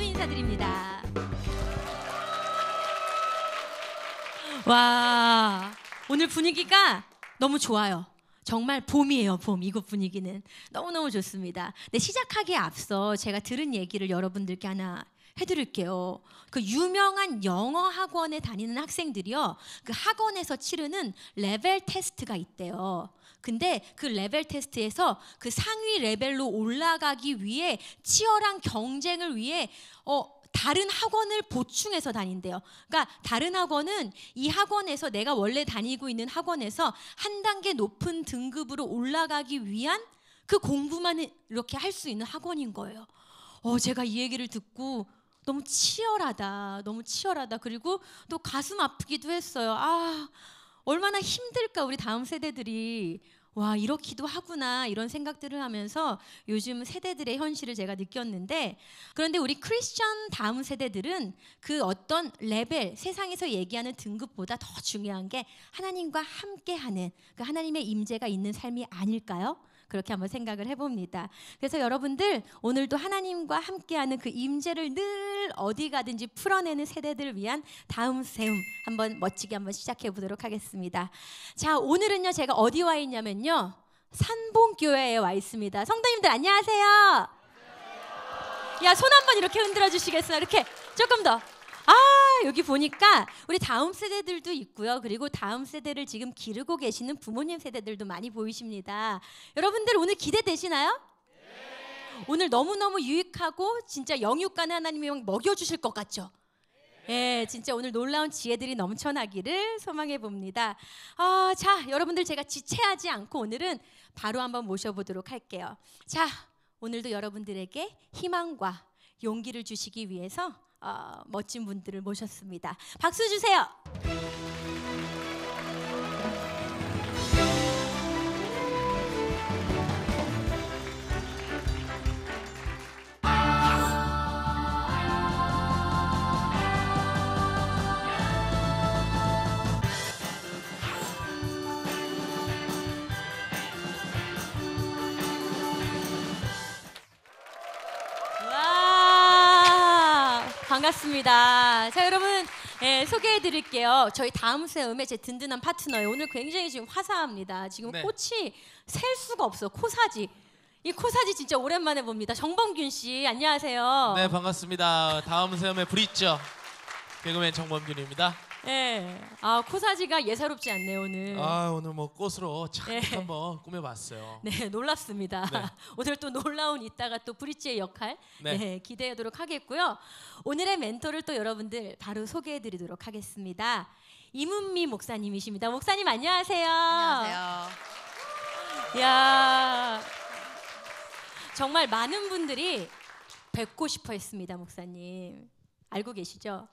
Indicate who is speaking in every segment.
Speaker 1: 박수 인사드립니다. 와, 오늘 분위기가 너무 좋아요. 정말 봄이에요, 봄. 이곳 분위기는. 너무너무 좋습니다. 네, 시작하기에 앞서 제가 들은 얘기를 여러분들께 하나 해드릴게요. 그 유명한 영어 학원에 다니는 학생들이요. 그 학원에서 치르는 레벨 테스트가 있대요. 근데 그 레벨 테스트에서 그 상위 레벨로 올라가기 위해 치열한 경쟁을 위해 어 다른 학원을 보충해서 다닌대요. 그러니까 다른 학원은 이 학원에서 내가 원래 다니고 있는 학원에서 한 단계 높은 등급으로 올라가기 위한 그 공부만 이렇게 할 수 있는 학원인 거예요. 어, 제가 이 얘기를 듣고 너무 치열하다, 너무 치열하다. 그리고 또 가슴 아프기도 했어요. 아, 얼마나 힘들까 우리 다음 세대들이 와 이렇기도 하구나 이런 생각들을 하면서 요즘 세대들의 현실을 제가 느꼈는데 그런데 우리 크리스천 다음 세대들은 그 어떤 레벨 세상에서 얘기하는 등급보다 더 중요한 게 하나님과 함께하는 그 하나님의 임재가 있는 삶이 아닐까요? 그렇게 한번 생각을 해봅니다. 그래서 여러분들 오늘도 하나님과 함께하는 그 임재를 늘 어디 가든지 풀어내는 세대들을 위한 다음 세움 한번 멋지게 한번 시작해 보도록 하겠습니다. 자 오늘은요 제가 어디 와 있냐면요 산봉교회에 와 있습니다. 성도님들 안녕하세요. 야 손 한번 이렇게 흔들어 주시겠어요? 이렇게 조금 더아 여기 보니까 우리 다음 세대들도 있고요. 그리고 다음 세대를 지금 기르고 계시는 부모님 세대들도 많이 보이십니다. 여러분들 오늘 기대되시나요? 네. 오늘 너무너무 유익하고 진짜 영육간에 하나님이 먹여주실 것 같죠? 예, 진짜 오늘 놀라운 지혜들이 넘쳐나기를 소망해 봅니다. 아, 자, 여러분들 제가 지체하지 않고 오늘은 바로 한번 모셔보도록 할게요. 자, 오늘도 여러분들에게 희망과 용기를 주시기 위해서 어, 멋진 분들을 모셨습니다. 박수 주세요. 반갑습니다. 자, 여러분 예, 소개해 드릴게요. 저희 다음 세음의 제 든든한 파트너예요. 오늘 굉장히 지금 화사합니다. 지금 네. 꽃이 셀 수가 없어. 코사지. 이 코사지 진짜 오랜만에 봅니다. 정범균 씨, 안녕하세요. 네,
Speaker 2: 반갑습니다. 다음 세음의 브릿죠. 개그맨 정범균입니다.
Speaker 1: 예. 아 코사지가 예사롭지 않네요 오늘. 아
Speaker 2: 오늘 뭐 꽃으로 착 예. 한번 꾸며봤어요. 네
Speaker 1: 놀랍습니다. 네. 오늘 또 놀라운 이따가 또 브릿지의 역할 네. 네, 기대하도록 하겠고요. 오늘의 멘토를 또 여러분들 바로 소개해드리도록 하겠습니다. 이문미 목사님이십니다. 목사님 안녕하세요. 안녕하세요. 야 정말 많은 분들이 뵙고 싶어 했습니다 목사님 알고 계시죠?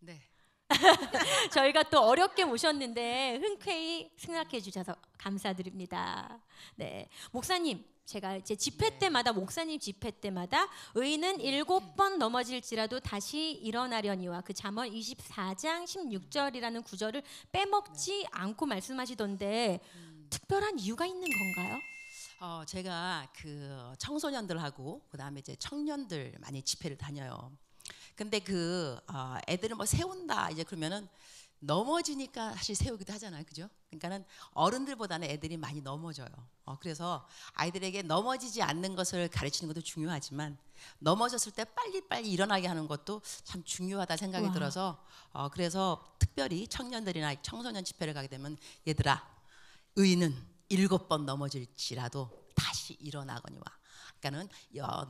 Speaker 1: 네. 저희가 또 어렵게 모셨는데 흔쾌히 생각해 주셔서 감사드립니다. 네. 목사님, 제가 이제 집회 네. 때마다 목사님 집회 때마다 의인은 일곱 번 넘어질지라도 다시 일어나려니와 그 잠언 24장 16절이라는 구절을 빼먹지 네. 않고 말씀하시던데 음. 특별한 이유가 있는
Speaker 3: 건가요? 어, 제가 그 청소년들하고 그다음에 이제 청년들 많이 집회를 다녀요. 근데 그 어, 애들은 뭐 세운다 이제 그러면은 넘어지니까 사실 세우기도 하잖아요, 그죠? 그러니까는 어른들보다는 애들이 많이 넘어져요. 어, 그래서 아이들에게 넘어지지 않는 것을 가르치는 것도 중요하지만 넘어졌을 때 빨리 빨리 일어나게 하는 것도 참 중요하다 생각이 와. 들어서 어, 그래서 특별히 청년들이나 청소년 집회를 가게 되면 얘들아 의인은 일곱 번 넘어질지라도 다시 일어나거니와 그니까는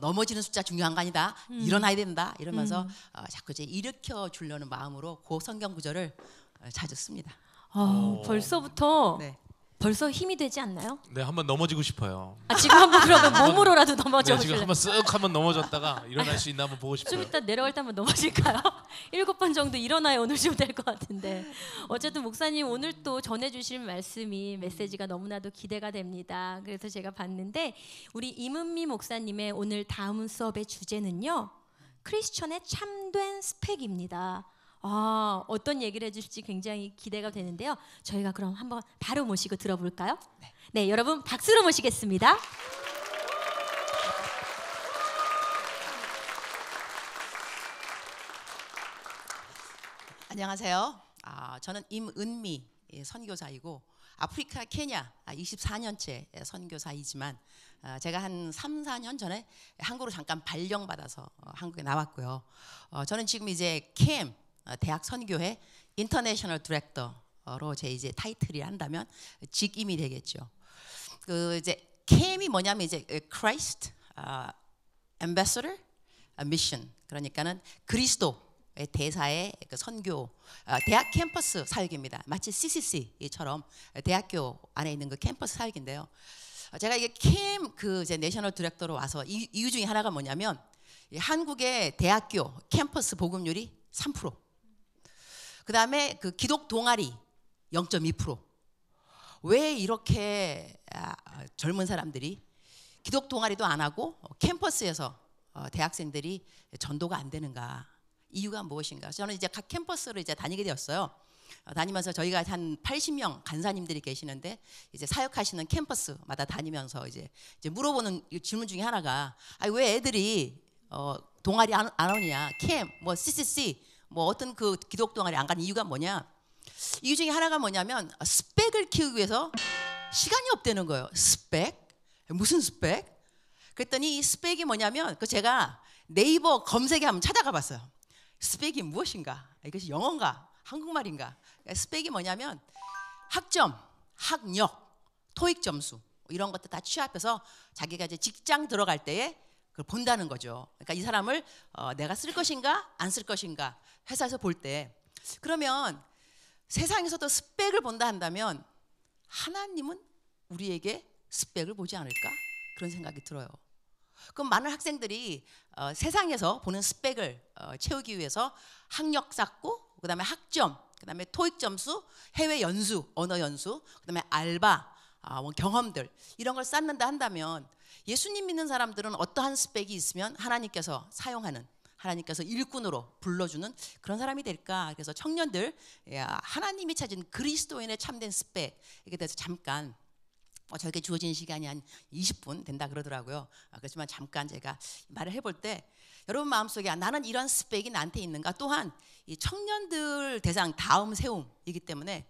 Speaker 3: 넘어지는 숫자 중요한 거 아니다. 음. 일어나야 된다. 이러면서 음. 어, 자꾸 이제 일으켜 주려는 마음으로 고 성경 구절을 어, 자주 씁니다 아, 어, 벌써부터 네. 벌써 힘이 되지 않나요?
Speaker 2: 네, 한번 넘어지고 싶어요. 아
Speaker 3: 지금 한번 그러면
Speaker 2: 몸으로라도 네, 넘어져 보실래요? 한번 쓱 한번 넘어졌다가 일어날 수 있나 한번 보고 싶어요. 이따
Speaker 1: 내려갈 때 한번 넘어질까요? 일곱 번 정도 일어나야 오늘 좀 될 것 같은데 어쨌든 목사님 오늘 또 전해주실 말씀이 메시지가 너무나도 기대가 됩니다. 그래서 제가 봤는데 우리 임은미 목사님의 오늘 다음 수업의 주제는요 크리스천의 참된 스펙입니다. 아, 어떤 얘기를 해주실지 굉장히 기대가 되는데요. 저희가 그럼 한번 바로 모시고 들어볼까요? 네, 네 여러분 박수로 모시겠습니다.
Speaker 3: 안녕하세요. 아, 저는 임은미 예, 선교사이고 아프리카 케냐 24년째 아, 예, 선교사이지만 아, 제가 한 3, 4년 전에 한국으로 잠깐 발령받아서 어, 한국에 나왔고요. 어, 저는 지금 이제 캠 어, 대학 선교회 인터내셔널 디렉터로 제 이제 타이틀이 한다면 직임이 되겠죠. 그 이제 k 이 뭐냐면 이제 Christ uh, Ambassador 아, Mission 그러니까는 그리스도 대사의 그 선교 아, 대학 캠퍼스 사역입니다. 마치 CCC처럼 대학교 안에 있는 그 캠퍼스 사역인데요. 어, 제가 이게 캠 그 이제 내셔널 디렉터로 와서 이유 중에 하나가 뭐냐면 한국의 대학교 캠퍼스 보급률이 3%그 다음에 그 기독 동아리 0.2%. 왜 이렇게 아, 젊은 사람들이 기독 동아리도 안 하고 어, 캠퍼스에서 어, 대학생들이 전도가 안 되는가? 이유가 무엇인가? 저는 이제 각 캠퍼스를 이제 다니게 되었어요. 어, 다니면서 저희가 한 80명 간사님들이 계시는데 이제 사역하시는 캠퍼스마다 다니면서 이제, 이제 물어보는 질문 중에 하나가 아왜 애들이 어 동아리 안, 안 오냐 캠 뭐 CCC 뭐 어떤 그 기독 동아리 안 간 이유가 뭐냐? 이유 중에 하나가 뭐냐면 스펙을 키우기 위해서 시간이 없다는 거예요. 스펙? 무슨 스펙? 그랬더니 이 스펙이 뭐냐면 그 제가 네이버 검색에 한번 찾아가 봤어요. 스펙이 무엇인가? 이것이 영어인가? 한국말인가? 그러니까 스펙이 뭐냐면 학점, 학력, 토익 점수 이런 것들 다 취합해서 자기가 이제 직장 들어갈 때에 그걸 본다는 거죠. 그러니까 이 사람을 어, 내가 쓸 것인가 안 쓸 것인가 회사에서 볼 때 그러면 세상에서도 스펙을 본다 한다면 하나님은 우리에게 스펙을 보지 않을까 그런 생각이 들어요. 그럼 많은 학생들이 어, 세상에서 보는 스펙을 어, 채우기 위해서 학력 쌓고 그다음에 학점, 그다음에 토익 점수, 해외 연수, 언어 연수, 그다음에 알바, 아, 뭐 경험들 이런 걸 쌓는다 한다면 예수님 믿는 사람들은 어떠한 스펙이 있으면 하나님께서 사용하는 하나님께서 일꾼으로 불러주는 그런 사람이 될까? 그래서 청년들 예, 하나님이 찾은 그리스도인의 참된 스펙에 대해서 잠깐 뭐 저에게 주어진 시간이 한 20분 된다 그러더라고요. 아, 그렇지만 잠깐 제가 말을 해볼 때 여러분 마음속에 나는 이런 스펙이 나한테 있는가? 또한 이 청년들 대상 다음 세움이기 때문에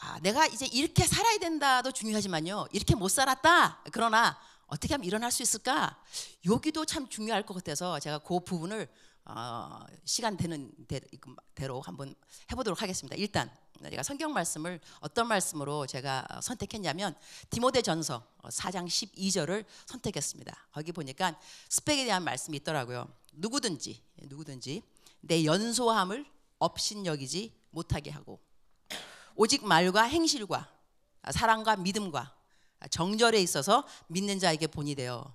Speaker 3: 아, 내가 이제 이렇게 살아야 된다도 중요하지만요. 이렇게 못 살았다. 그러나 어떻게 하면 일어날 수 있을까? 여기도 참 중요할 것 같아서 제가 그 부분을 어, 시간 되는 대로 한번 해보도록 하겠습니다. 일단 네, 제가 성경 말씀을 어떤 말씀으로 제가 어, 선택했냐면 디모데전서 4장 어, 12절을 선택했습니다. 거기 보니까 스펙에 대한 말씀이 있더라고요. 누구든지 예, 누구든지 내 연소함을 업신여기지 못하게 하고 오직 말과 행실과 사랑과 믿음과 정절에 있어서 믿는 자에게 본이 되어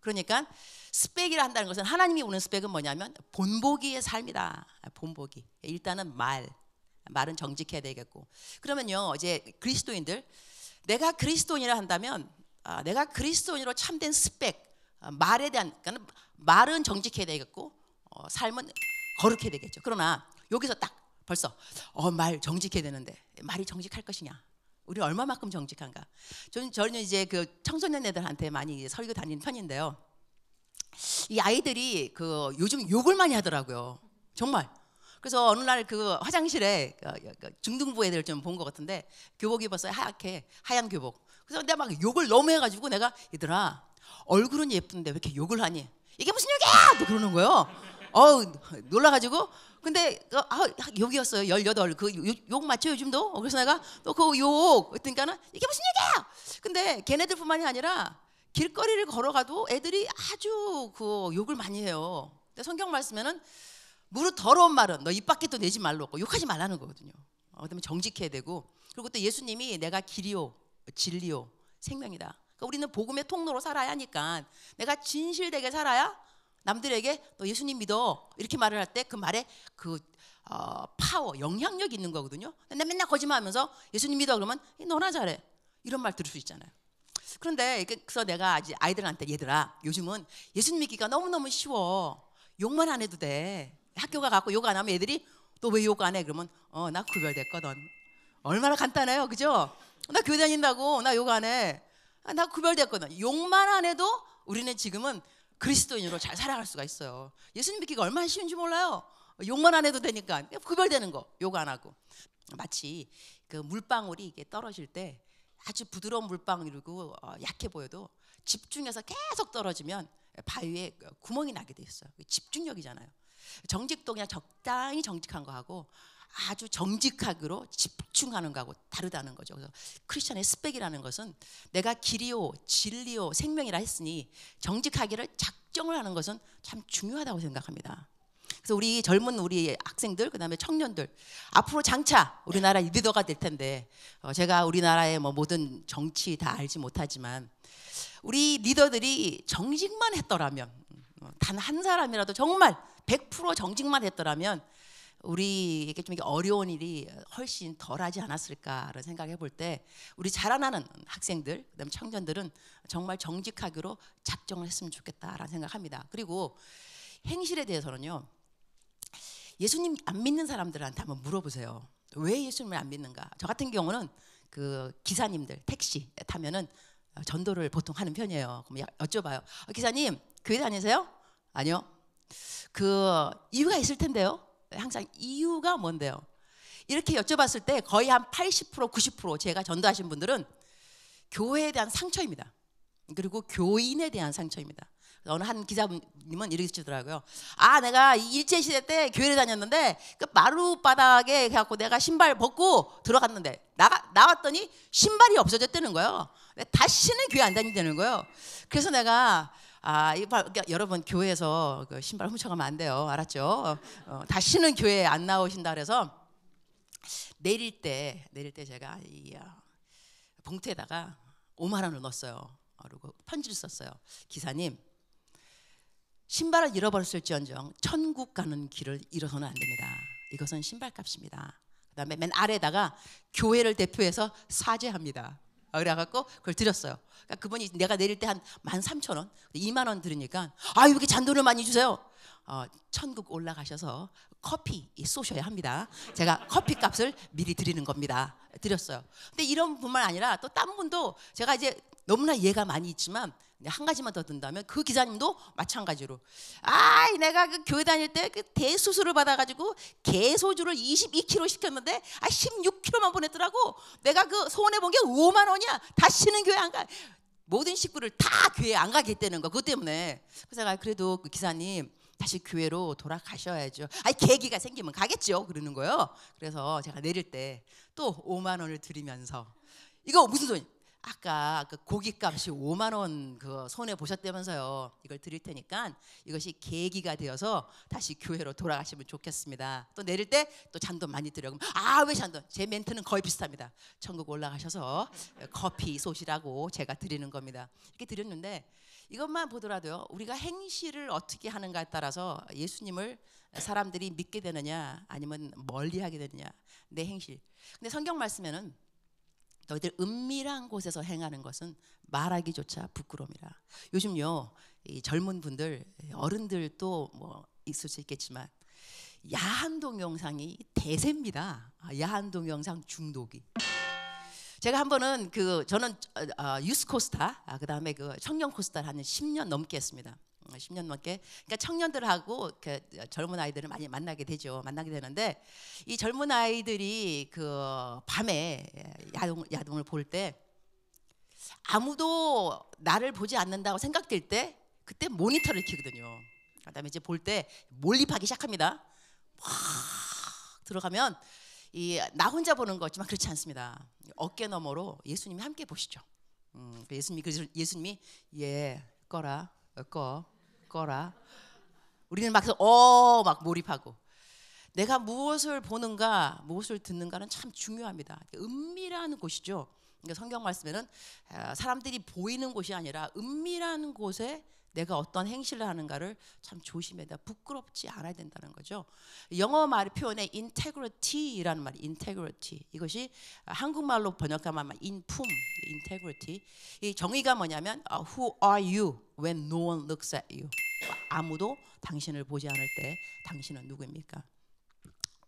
Speaker 3: 그러니까 스펙이라 한다는 것은 하나님이 오는 스펙은 뭐냐면 본보기의 삶이다. 본보기. 일단은 말. 말은 정직해야 되겠고. 그러면요. 이제 그리스도인들 내가 그리스도인이라 한다면 아, 내가 그리스도인으로 참된 스펙 아, 말에 대한 그러니까 말은 정직해야 되겠고 어, 삶은 거룩해야 되겠죠. 그러나 여기서 딱 벌써 어, 말 정직해야 되는데 말이 정직할 것이냐? 우리 얼마만큼 정직한가. 저는, 저는 이제 그 청소년 애들한테 많이 설교 다니는 편인데요. 이 아이들이 그 요즘 욕을 많이 하더라고요. 정말. 그래서 어느 날 그 화장실에 그, 그, 그 중등부 애들 좀 본 것 같은데 교복 입었어요. 하얗게. 하얀 교복. 그래서 내가 막 욕을 너무 해가지고 내가 얘들아 얼굴은 예쁜데 왜 이렇게 욕을 하니? 이게 무슨 욕이야! 또 그러는 거예요. 어우 놀라가지고 근데 어, 아, 욕이었어요. 18. 그욕 맞죠, 요즘도? 그래서 내가 또 그 욕. 그러니까는 이게 무슨 얘기야? 근데 걔네들뿐만이 아니라 길거리를 걸어가도 애들이 아주 그 욕을 많이 해요. 근데 성경 말씀에는 무릎 더러운 말은 너 입 밖에 또 내지 말라고 욕하지 말라는 거거든요. 어, 그다음에 정직해야 되고 그리고 또 예수님이 내가 길이요 진리요 생명이다. 그러니까 우리는 복음의 통로로 살아야 하니까 내가 진실되게 살아야 남들에게 너 예수님 믿어 이렇게 말을 할 때 그 말에 그 어, 파워, 영향력 있는 거거든요. 근데 맨날 거짓말하면서 예수님 믿어 그러면 너나 잘해 이런 말 들을 수 있잖아요. 그런데 그래서 내가 아직 아이들한테 얘들아 요즘은 예수님 믿기가 너무 너무 쉬워 욕만 안 해도 돼 학교가 갖고 욕 안 하면 애들이 또 왜 욕 안해 그러면 어 나 구별됐거든 얼마나 간단해요 그죠? 나 교회 다닌다고 나 욕 안 해. 아, 나 구별됐거든. 욕만 안 해도 우리는 지금은 그리스도인으로 잘 살아갈 수가 있어요. 예수님 믿기가 얼마나 쉬운지 몰라요. 욕만 안 해도 되니까 구별되는 거, 욕 안 하고 마치 그 물방울이 이게 떨어질 때 아주 부드러운 물방울이고 어, 약해 보여도 집중해서 계속 떨어지면 바위에 구멍이 나게 돼 있어요. 집중력이잖아요. 정직도 그냥 적당히 정직한 거하고 아주 정직하기로 집중하는 거하고 다르다는 거죠. 그래서 크리스천의 스펙이라는 것은 내가 길이요, 진리요, 생명이라 했으니 정직하기를 작정을 하는 것은 참 중요하다고 생각합니다. 그래서 우리 젊은 우리 학생들 그다음에 청년들 앞으로 장차 우리나라 리더가 될 텐데 어, 제가 우리나라의 뭐 모든 정치 다 알지 못하지만 우리 리더들이 정직만 했더라면 어, 단한 사람이라도 정말 100% 정직만 했더라면 우리에게 좀 어려운 일이 훨씬 덜하지 않았을까라는 생각해 볼 때 우리 자라나는 학생들 그다음 청년들은 정말 정직하기로 작정을 했으면 좋겠다라는 생각합니다. 그리고 행실에 대해서는요. 예수님 안 믿는 사람들한테 한번 물어보세요. 왜 예수님을 안 믿는가? 저 같은 경우는 그 기사님들 택시 타면은 전도를 보통 하는 편이에요. 그럼 여쭤봐요. 어, 기사님 교회 다니세요? 아니요. 그 이유가 있을 텐데요. 항상 이유가 뭔데요? 이렇게 여쭤봤을 때 거의 한 80%, 90% 제가 전도하신 분들은 교회에 대한 상처입니다. 그리고 교인에 대한 상처입니다. 어느 한 기자님은 이렇게 쓰더라고요. 아, 내가 일제 시대 때 교회를 다녔는데 그 마룻바닥에 해갖고 내가 신발 벗고 들어갔는데 나가 나왔더니 신발이 없어졌다는 거예요. 다시는 교회 안 다니는 거예요. 그래서 내가 아, 이 여러분 교회에서 그 신발 훔쳐가면 안 돼요. 알았죠? 어, 다시는 교회에 안 나오신다 그래서 내릴 때 내릴 때 제가 이 어, 봉투에다가 5만 원을 넣었어요. 어, 그리고 편지를 썼어요. 기사님 신발을 잃어버렸을지언정 천국 가는 길을 잃어서는 안 됩니다. 이것은 신발값입니다. 그다음에 맨 아래다가 교회를 대표해서 사죄합니다. 아, 그래갖고 그걸 드렸어요. 그러니까 그분이 내가 내릴 때 한1 3 0 0 0 원, 2만원 들으니까 아왜 이렇게 잔돈을 많이 주세요? 어, 천국 올라가셔서 커피 쏘셔야 합니다. 제가 커피 값을 미리 드리는 겁니다. 드렸어요. 근데 이런 분만 아니라 또 다른 분도 제가 이제 너무나 이해가 많이 있지만 한 가지만 더 든다면 그 기사님도 마찬가지로 아 내가 그 교회 다닐 때 그 대수술을 받아가지고 개소주를 22kg 시켰는데 아 16kg만 보냈더라고 내가 그 소원해 본 게 5만 원이야 다시는 교회 안 가. 모든 식구를 다 교회 안 가게 했다는 거 그것 때문에 그래서 아, 그래도 그 기사님 다시 교회로 돌아가셔야죠. 아니 계기가 생기면 가겠죠. 그러는 거예요. 그래서 제가 내릴 때 또 5만 원을 드리면서 이거 무슨 돈이? 아까 그 고깃값이 5만 원 그 손해 보셨다면서요. 이걸 드릴 테니까 이것이 계기가 되어서 다시 교회로 돌아가시면 좋겠습니다. 또 내릴 때 또 잔돈 많이 드려. 아왜 잔돈? 제 멘트는 거의 비슷합니다. 천국 올라가셔서 커피 소시라고 제가 드리는 겁니다. 이렇게 드렸는데 이것만 보더라도요. 우리가 행실을 어떻게 하는가에 따라서 예수님을 사람들이 믿게 되느냐 아니면 멀리하게 되느냐 내 행실. 근데 성경 말씀에는 너희들 은밀한 곳에서 행하는 것은 말하기조차 부끄러움이라. 요즘요 이 젊은 분들 어른들도 뭐 있을 수 있겠지만 야한 동영상이 대세입니다. 아, 야한 동영상 중독이. 제가 한 번은 그 저는 어, 어, 유스 코스타, 아, 그다음에 그 청년 코스타를 한 10년 넘게 했습니다. 10년 음, 넘게. 그러니까 청년들하고 그 젊은 아이들을 많이 만나게 되죠. 만나게 되는데 이 젊은 아이들이 그 밤에 야동 야동을 볼 때 아무도 나를 보지 않는다고 생각될 때 그때 모니터를 켜거든요. 그다음에 이제 볼 때 몰입하기 시작합니다. 막 들어가면 이나 혼자 보는 거지만 그렇지 않습니다. 어깨 너머로 예수님이 함께 보시죠. 음, 그 예수님이 그 예수님이 예 꺼라 어, 꺼 꺼라 우리는 막 어 막 몰입하고 내가 무엇을 보는가 무엇을 듣는가는 참 중요합니다. 은밀한 곳이죠. 그러니까 성경 말씀에는 아, 사람들이 보이는 곳이 아니라 은밀한 곳에 내가 어떤 행실을 하는가를 참 조심해다 부끄럽지 않아야 된다는 거죠. 영어 말 표현에 integrity라는 말, integrity 이것이 한국말로 번역하면 인품, integrity. 이 정의가 뭐냐면 who are you when no one looks at you. 아무도 당신을 보지 않을 때 당신은 누구입니까?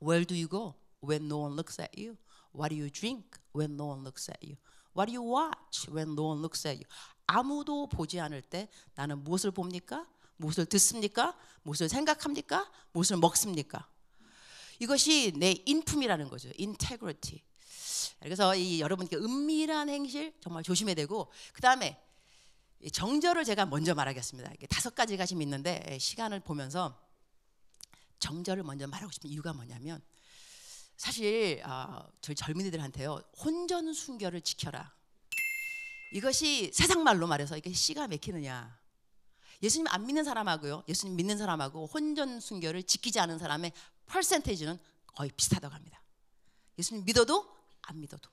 Speaker 3: Where do you go when no one looks at you? What do you drink when no one looks at you? What do you watch when no one looks at you? 아무도 보지 않을 때 나는 무엇을 봅니까? 무엇을 듣습니까? 무엇을 생각합니까? 무엇을 먹습니까? 이것이 내 인품이라는 거죠. 인테그리티. 그래서 이 여러분께 은밀한 행실 정말 조심해야 되고 그다음에 정절을 제가 먼저 말하겠습니다. 다섯 가지가 지금 있는데 시간을 보면서 정절을 먼저 말하고 싶은 이유가 뭐냐면 사실 어, 저희 젊은이들한테요 혼전 순결을 지켜라 이것이 세상 말로 말해서 이게 씨가 맥히느냐. 예수님 안 믿는 사람하고요. 예수님 믿는 사람하고 혼전 순결을 지키지 않은 사람의 퍼센테이지는 거의 비슷하다고 합니다. 예수님 믿어도 안 믿어도.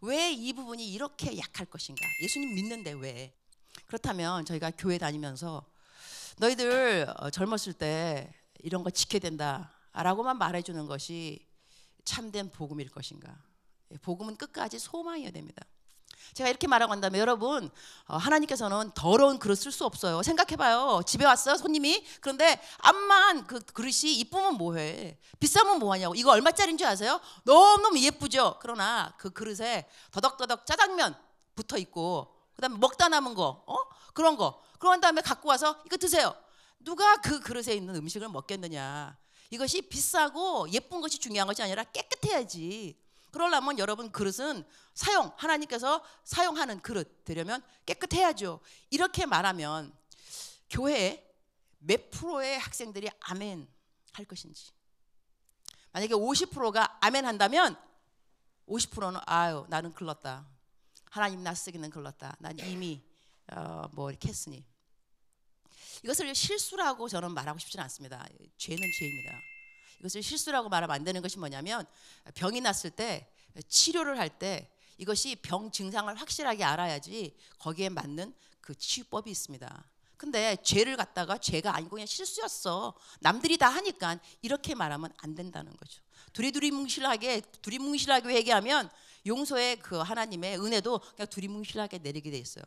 Speaker 3: 왜 이 부분이 이렇게 약할 것인가? 예수님 믿는데 왜? 그렇다면 저희가 교회 다니면서 너희들 어, 젊었을 때 이런 거 지켜야 된다라고만 말해주는 것이 참된 복음일 것인가? 예, 복음은 끝까지 소망이어야 됩니다. 제가 이렇게 말하고 한다면 여러분 어, 하나님께서는 더러운 그릇 쓸수 없어요. 생각해봐요. 집에 왔어요 손님이 그런데 암만 그 그릇이 이쁘면 뭐해? 비싸면 뭐하냐고. 이거 얼마짜리인 줄 아세요? 너무너무 예쁘죠. 그러나 그 그릇에 더덕더덕 짜장면 붙어 있고 그다음에 먹다 남은 거 어? 그런 거 그런 다음에 갖고 와서 이거 드세요. 누가 그 그릇에 있는 음식을 먹겠느냐? 이것이 비싸고 예쁜 것이 중요한 것이 아니라 깨끗해야지. 그러려면 여러분 그릇은 사용 하나님께서 사용하는 그릇 되려면 깨끗해야죠. 이렇게 말하면 교회에 몇 프로의 학생들이 아멘 할 것인지 만약에 50%가 아멘 한다면 50%는 아유 나는 글렀다 하나님 나 쓰기는 글렀다 난 이미 어, 뭐 이렇게 했으니 이것을 실수라고 저는 말하고 싶지는 않습니다 죄는 죄입니다 이것을 실수라고 말하면 안 되는 것이 뭐냐면 병이 났을 때 치료를 할 때 이것이 병 증상을 확실하게 알아야지 거기에 맞는 그 치유법이 있습니다. 근데 죄를 갖다가 죄가 아니고 그냥 실수였어. 남들이 다 하니까 이렇게 말하면 안 된다는 거죠. 두리두리뭉실하게 두리뭉실하게 회개하면 용서의 그 하나님의 은혜도 그냥 두리뭉실하게 내리게 돼 있어요.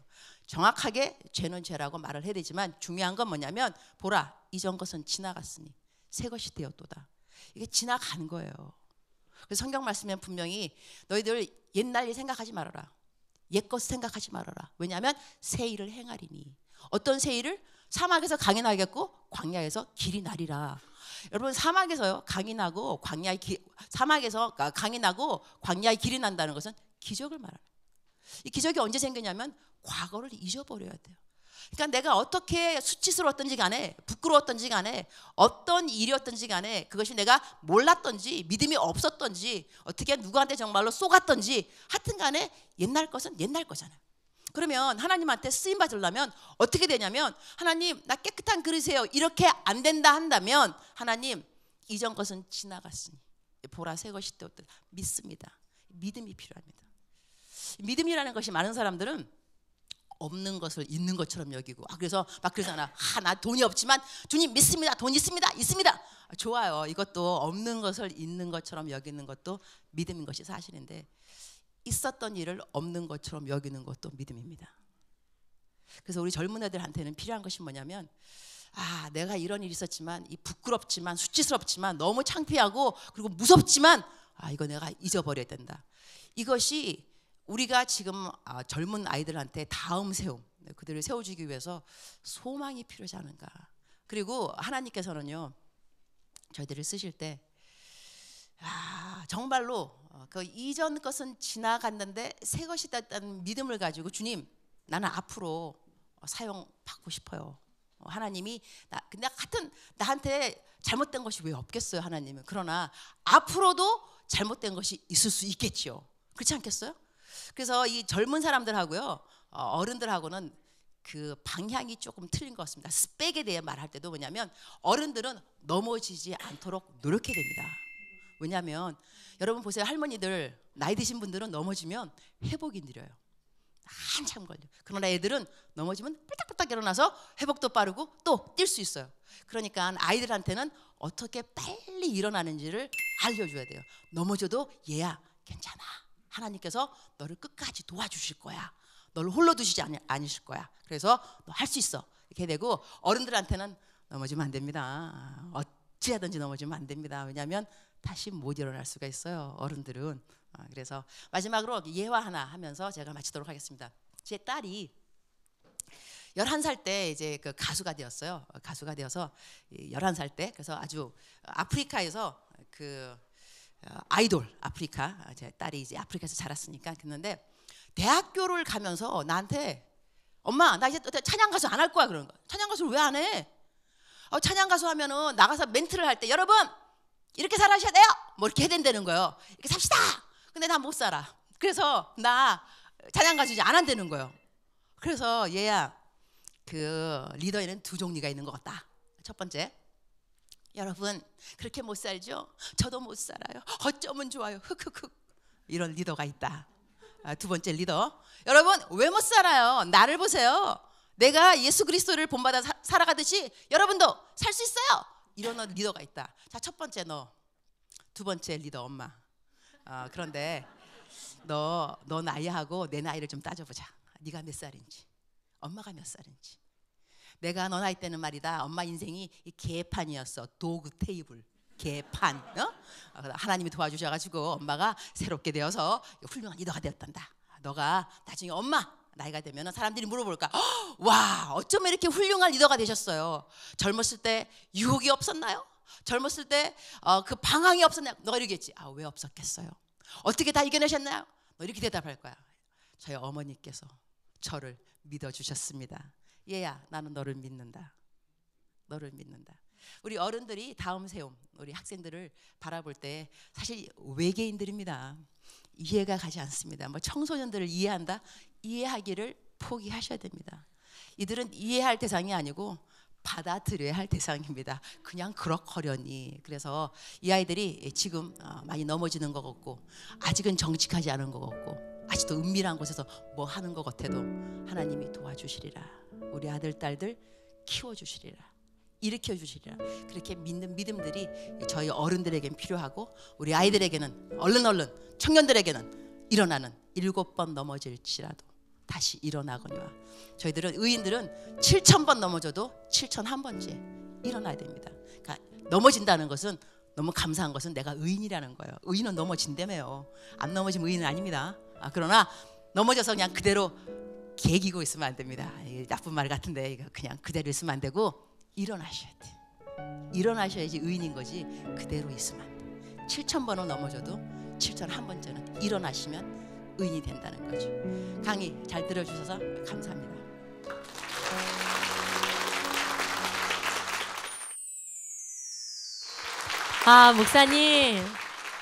Speaker 3: 정확하게 죄는 죄라고 말을 해야 되지만 중요한 건 뭐냐면 보라 이전 것은 지나갔으니 새 것이 되었도다. 이게 지나간 거예요. 그래서 성경 말씀에 분명히 너희들 옛날 일 생각하지 말아라. 옛것 생각하지 말아라. 왜냐하면 새 일을 행하리니 어떤 새 일을 사막에서 강이 나겠고 광야에서 길이 나리라. 여러분 사막에서요 강이 나고 광야의 기, 사막에서 강이 나고 광야의 길이 난다는 것은 기적을 말하는. 이 기적이 언제 생기냐면 과거를 잊어버려야 돼요. 그러니까 내가 어떻게 수치스러웠던지 간에 부끄러웠던지 간에 어떤 일이었던지 간에 그것이 내가 몰랐던지 믿음이 없었던지 어떻게 누구한테 정말로 쏘갔던지 하여튼 간에 옛날 것은 옛날 거잖아요. 그러면 하나님한테 쓰임 받으려면 어떻게 되냐면 하나님 나 깨끗한 그릇이에요. 이렇게 안 된다 한다면 하나님 이전 것은 지나갔으니 보라 새 것이 되었다 믿습니다. 믿음이 필요합니다. 믿음이라는 것이 많은 사람들은 없는 것을 있는 것처럼 여기고 아, 그래서 막 그러잖아 아, 나 돈이 없지만 주님 믿습니다 돈 있습니다 있습니다 아, 좋아요 이것도 없는 것을 있는 것처럼 여기는 것도 믿음인 것이 사실인데 있었던 일을 없는 것처럼 여기는 것도 믿음입니다 그래서 우리 젊은 애들한테는 필요한 것이 뭐냐면 아 내가 이런 일이 있었지만 이 부끄럽지만 수치스럽지만 너무 창피하고 그리고 무섭지만 아 이거 내가 잊어버려야 된다 이것이 우리가 지금 아, 젊은 아이들한테 다음 세움 네, 그들을 세워주기 위해서 소망이 필요하지 않은가. 그리고 하나님께서는요 저희들을 쓰실 때 아, 정말로 어, 그 이전 것은 지나갔는데 새 것이 됐다는 믿음을 가지고 주님 나는 앞으로 어, 사용받고 싶어요. 어, 하나님이 나 근데 같은 나한테 잘못된 것이 왜 없겠어요 하나님은 그러나 앞으로도 잘못된 것이 있을 수있겠지 그렇지 않겠어요? 그래서 이 젊은 사람들하고요 어, 어른들하고는 그 방향이 조금 틀린 것 같습니다. 스펙에 대해 말할 때도 뭐냐면 어른들은 넘어지지 않도록 노력해야 됩니다. 왜냐하면 여러분 보세요 할머니들 나이 드신 분들은 넘어지면 회복이 느려요. 한참 걸려. 그러나 애들은 넘어지면 뿔딱뿔딱 일어나서 회복도 빠르고 또 뛸 수 있어요. 그러니까 아이들한테는 어떻게 빨리 일어나는지를 알려줘야 돼요. 넘어져도 얘야 괜찮아. 하나님께서 너를 끝까지 도와주실 거야. 너를 홀로 두시지 아니, 아니실 거야. 그래서 너 할 수 있어. 이렇게 되고 어른들한테는 넘어지면 안 됩니다. 어찌하든지 넘어지면 안 됩니다. 왜냐하면 다시 못 일어날 수가 있어요. 어른들은. 어, 그래서 마지막으로 예화 하나 하면서 제가 마치도록 하겠습니다. 제 딸이 11살 때 이제 그 가수가 되었어요. 어, 가수가 되어서 11살 때 그래서 아주 아프리카에서 그 어, 아이돌 아프리카 아, 제 딸이 이제 아프리카에서 자랐으니까 그랬는데 대학교를 가면서 나한테 엄마 나 이제 찬양 가수 안 할 거야 그런 거 찬양 가수왜안 해? 어, 찬양 가수 하면은 나가서 멘트를 할 때 여러분 이렇게 살아셔야 돼요. 뭐 이렇게 해야 된다는 거예요. 이렇게 삽시다. 근데 나 못 살아. 그래서 나 찬양 가수 이제 안 한다는 거예요. 그래서 얘야 그 리더에는 두 종류가 있는 것 같다. 첫 번째 여러분 그렇게 못 살죠? 저도 못 살아요. 어쩌면 좋아요. 흑흑흑 이런 리더가 있다. 아, 두 번째 리더. 여러분 왜 못 살아요? 나를 보세요. 내가 예수 그리스도를 본받아 사, 살아가듯이 여러분도 살 수 있어요. 이런 어, 리더가 있다. 자첫 번째 너, 두 번째 리더 엄마. 아, 그런데 너너 나이하고 내 나이를 좀 따져보자. 네가 몇 살인지, 엄마가 몇 살인지. 내가 너 나이 때는 말이다. 엄마 인생이 이 개판이었어. 도그 테이블. 개판. 어? 아, 하나님이 도와주셔가지고 엄마가 새롭게 되어서 훌륭한 리더가 되었단다. 너가 나중에 엄마 나이가 되면 사람들이 물어볼까? 와 어쩜 이렇게 훌륭한 리더가 되셨어요? 젊었을 때 유혹이 없었나요? 젊었을 때그 어, 그 방황이 없었나요? 너가 이러겠지. 아왜 없었겠어요? 어떻게 다 이겨내셨나요? 너 이렇게 대답할 거야. 저희 어머니께서 저를 믿어주셨습니다. 얘야 나는 너를 믿는다. 너를 믿는다. 우리 어른들이 다음 세움 우리 학생들을 바라볼 때 사실 외계인들입니다. 이해가 가지 않습니다. 뭐 청소년들을 이해한다? 이해하기를 포기하셔야 됩니다. 이들은 이해할 대상이 아니고 받아들여야 할 대상입니다. 그냥 그럭거려니. 그래서 이 아이들이 지금 어, 많이 넘어지는 것 같고 아직은 정직하지 않은 것 같고 아직도 은밀한 곳에서 뭐 하는 것 같아도 하나님이 도와주시리라. 우리 아들 딸들 키워 주시리라. 일으켜 주시리라. 그렇게 믿는 믿음들이 저희 어른들에게는 필요하고 우리 아이들에게는 얼른 얼른 청년들에게는 일어나는 일곱 번 넘어질지라도 다시 일어나거니와 저희들은 의인들은 7천 번 넘어져도 7천 한 번째 일어나야 됩니다. 그러니까 넘어진다는 것은 너무 감사한 것은 내가 의인이라는 거예요. 의인은 넘어진다며요. 안 넘어지면 의인은 아닙니다. 아, 그러나 넘어져서 그냥 그대로 개기고 있으면 안 됩니다. 나쁜 말 같은데 그냥 그대로 있으면 안 되고 일어나셔야 돼. 일어나셔야지 의인인 거지 그대로 있으면 안 돼. 7천 번은 넘어져도 7천 한 번째는 일어나시면 의인이 된다는 거죠. 강의 잘 들어주셔서 감사합니다. 아, 목사님.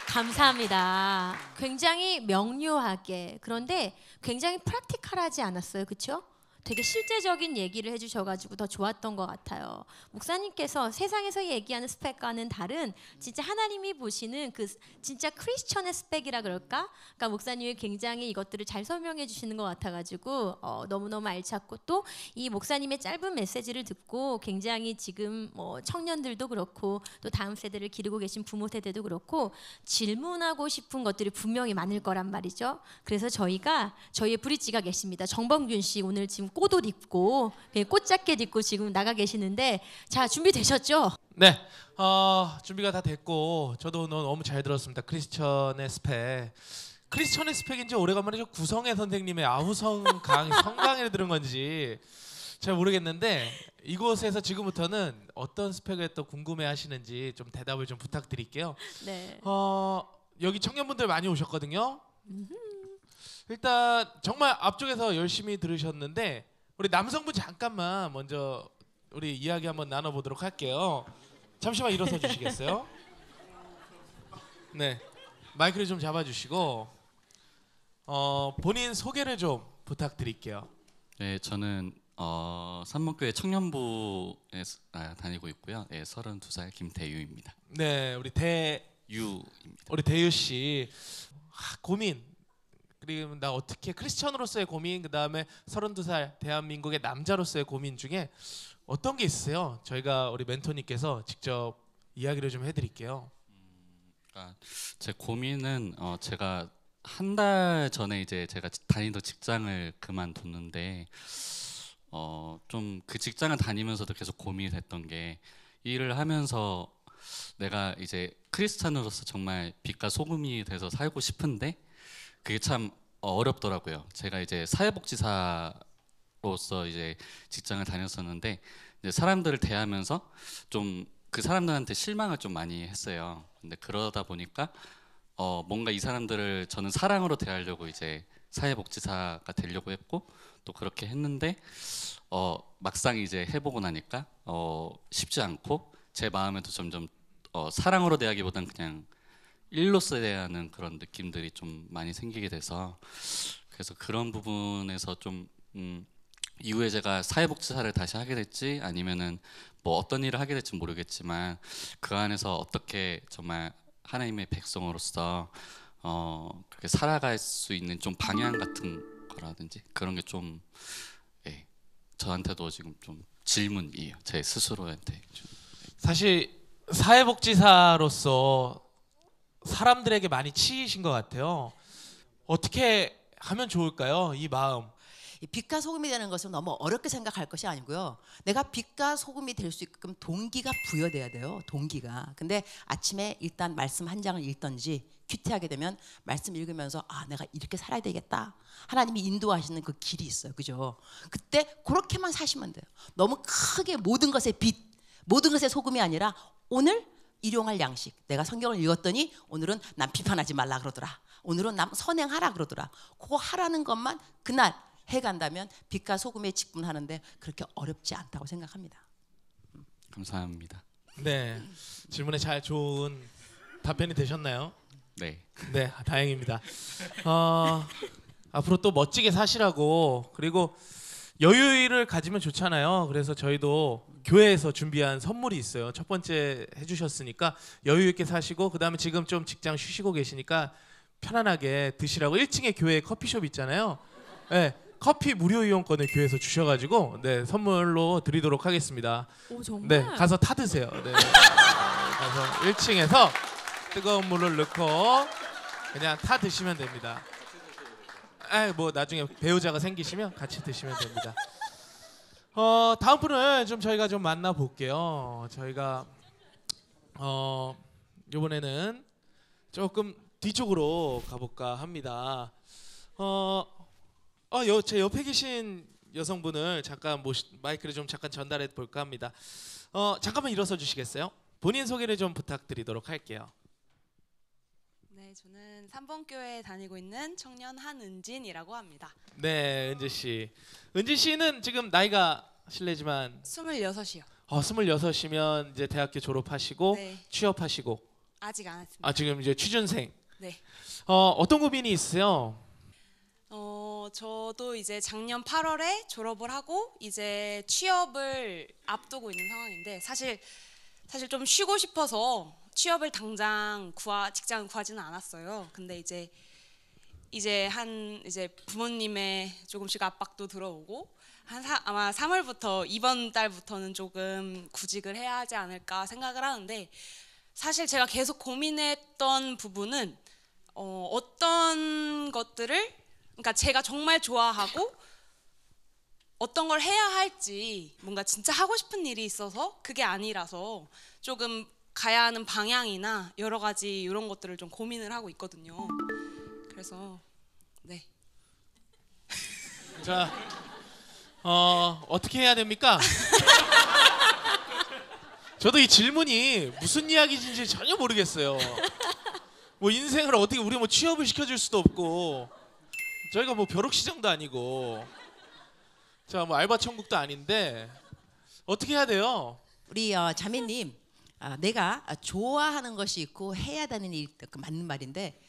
Speaker 1: 감사합니다. 굉장히 명료하게. 그런데 굉장히 프라티컬하지 않았어요. 그렇죠? 되게 실제적인 얘기를 해주셔가지고 더 좋았던 것 같아요. 목사님께서 세상에서 얘기하는 스펙과는 다른 진짜 하나님이 보시는 그 진짜 크리스천의 스펙이라 그럴까? 그러니까 목사님이 굉장히 이것들을 잘 설명해 주시는 것 같아가지고 어, 너무너무 알찼고 또 이 목사님의 짧은 메시지를 듣고 굉장히 지금 뭐 청년들도 그렇고 또 다음 세대를 기르고 계신 부모 세대도 그렇고 질문하고 싶은 것들이 분명히 많을 거란 말이죠. 그래서 저희가 저희의 브릿지가 계십니다. 정범균 씨 오늘 지금 꽃옷 입고 예, 꽃자켓 입고 지금 나가 계시는데 자 준비되셨죠?
Speaker 2: 네, 어, 준비가 다 됐고 저도 너무 잘 들었습니다. 크리스천의 스펙. 크리스천의 스펙인지 오래간만에 구성의 선생님의 아우성 강성강을 들은 건지 잘 모르겠는데 이곳에서 지금부터는 어떤 스펙을 또 궁금해하시는지 좀 대답을 좀 부탁드릴게요. 네. 어, 여기 청년분들 많이 오셨거든요. 일단 정말 앞쪽에서 열심히 들으셨는데 우리 남성분 잠깐만 먼저 우리 이야기 한번 나눠보도록 할게요. 잠시만 일어서 주시겠어요? 네, 마이크를 좀 잡아주시고 어, 본인 소개를 좀 부탁드릴게요.
Speaker 4: 네, 저는 어, 삼목교회 청년부에 아, 다니고 있고요. 네, 예, 32살 김대유입니다.
Speaker 2: 네, 우리 대유입니다. 우리 대유 씨 아, 고민 그리고 나 어떻게 크리스천으로서의 고민 그 다음에 32살 대한민국의 남자로서의 고민 중에 어떤 게 있으세요? 저희가 우리 멘토님께서 직접 이야기를 좀 해드릴게요.
Speaker 4: 아, 제 고민은 어, 제가 한 달 전에 이제 제가 다니던 직장을 그만뒀는데 어, 좀 그 직장을 다니면서도 계속 고민이 됐던 게 일을 하면서 내가 이제 크리스찬으로서 정말 빛과 소금이 돼서 살고 싶은데 그게 참 어렵더라고요. 제가 이제 사회복지사로서 이제 직장을 다녔었는데 이제 사람들을 대하면서 좀 그 사람들한테 실망을 좀 많이 했어요. 근데 그러다 보니까 어 뭔가 이 사람들을 저는 사랑으로 대하려고 이제 사회복지사가 되려고 했고 또 그렇게 했는데 어 막상 이제 해보고 나니까 어 쉽지 않고 제 마음에도 점점 어 사랑으로 대하기보단 그냥 일로 써야 하는 그런 느낌들이 좀 많이 생기게 돼서 그래서 그런 부분에서 좀 음, 이후에 제가 사회복지사를 다시 하게 될지 아니면은 뭐 어떤 일을 하게 될지 모르겠지만 그 안에서 어떻게 정말 하나님의 백성으로서 어 그렇게 살아갈 수 있는 좀 방향 같은 거라든지 그런 게 좀 예, 저한테도 지금 좀 질문이에요 제 스스로한테 좀.
Speaker 2: 사실 사회복지사로서
Speaker 3: 사람들에게 많이 치이신 것 같아요. 어떻게 하면 좋을까요? 이 마음. 이 빛과 소금이 되는 것은 너무 어렵게 생각할 것이 아니고요. 내가 빛과 소금이 될 수 있게끔 동기가 부여돼야 돼요. 동기가. 근데 아침에 일단 말씀 한 장을 읽던지 큐티하게 되면 말씀 읽으면서 아 내가 이렇게 살아야 되겠다. 하나님이 인도하시는 그 길이 있어요. 그죠? 그때 그렇게만 사시면 돼요. 너무 크게 모든 것의 빛, 모든 것의 소금이 아니라 오늘 일용할 양식. 내가 성경을 읽었더니 오늘은 남 비판하지 말라 그러더라. 오늘은 남 선행하라 그러더라. 그거 하라는 것만 그날 해 간다면 빛과 소금에 직분하는데 그렇게 어렵지 않다고 생각합니다.
Speaker 2: 음,
Speaker 4: 감사합니다.
Speaker 2: 네. 질문에 잘 좋은 답변이 되셨나요? 네. 네, 다행입니다. 어, 앞으로 또 멋지게 사시라고 그리고 여유를 가지면 좋잖아요. 그래서 저희도 교회에서 준비한 선물이 있어요. 첫 번째 해주셨으니까 여유 있게 사시고 그 다음에 지금 좀 직장 쉬시고 계시니까 편안하게 드시라고 1층에 교회 커피숍 있잖아요. 네, 커피 무료 이용권을 교회에서 주셔가지고 네 선물로 드리도록 하겠습니다. 오 정말. 네 가서 타 드세요. 네. 가서 1층에서 뜨거운 물을 넣고 그냥 타 드시면 됩니다. 아, 뭐 나중에 배우자가 생기시면 같이 드시면 됩니다. 어, 다음 분을 좀 저희가 좀 만나 볼게요. 저희가 어, 이번에는 조금 뒤쪽으로 가볼까 합니다. 어, 어, 제 옆에 계신 여성분을 잠깐 모시, 마이크를 좀 잠깐 전달해 볼까 합니다. 어, 잠깐만 일어서 주시겠어요? 본인 소개를 좀 부탁드리도록 할게요.
Speaker 5: 네, 저는 삼번 교회에 다니고 있는 청년 한은진이라고 합니다.
Speaker 2: 네, 은지 씨. 은지 씨는 지금 나이가 실례지만
Speaker 5: 26이요.
Speaker 2: 어, 26이면 이제 대학교 졸업하시고 네. 취업하시고
Speaker 5: 아직 안 했습니다.
Speaker 2: 아, 지금 이제 취준생. 네. 어, 어떤 고민이 있으세요?
Speaker 5: 어, 저도 이제 작년 8월에 졸업을 하고 이제 취업을 앞두고 있는 상황인데 사실 사실 좀 쉬고 싶어서 취업을 당장 구하 직장을 구하지는 않았어요. 근데 이제 이제 한 이제 부모님의 조금씩 압박도 들어오고 한 사, 아마 3월부터 이번 달부터는 조금 구직을 해야 하지 않을까 생각을 하는데 사실 제가 계속 고민했던 부분은 어, 어떤 것들을 그러니까 제가 정말 좋아하고 어떤 걸 해야 할지 뭔가 진짜 하고 싶은 일이 있어서 그게 아니라서 조금 가야 하는 방향이나 여러 가지 이런 것들을 좀 고민을 하고 있거든요. 그래서 네.
Speaker 2: 자, 어, 어떻게 해야 됩니까? 저도 이 질문이 무슨 이야기인지 전혀 모르겠어요. 뭐 인생을 어떻게 우리 뭐 취업을 시켜줄 수도 없고 저희가 뭐 벼룩시장도
Speaker 3: 아니고 자뭐 알바 천국도 아닌데 어떻게 해야 돼요? 우리 어, 자매님 아, 내가 좋아하는 것이 있고 해야 되는 일 그 맞는 말인데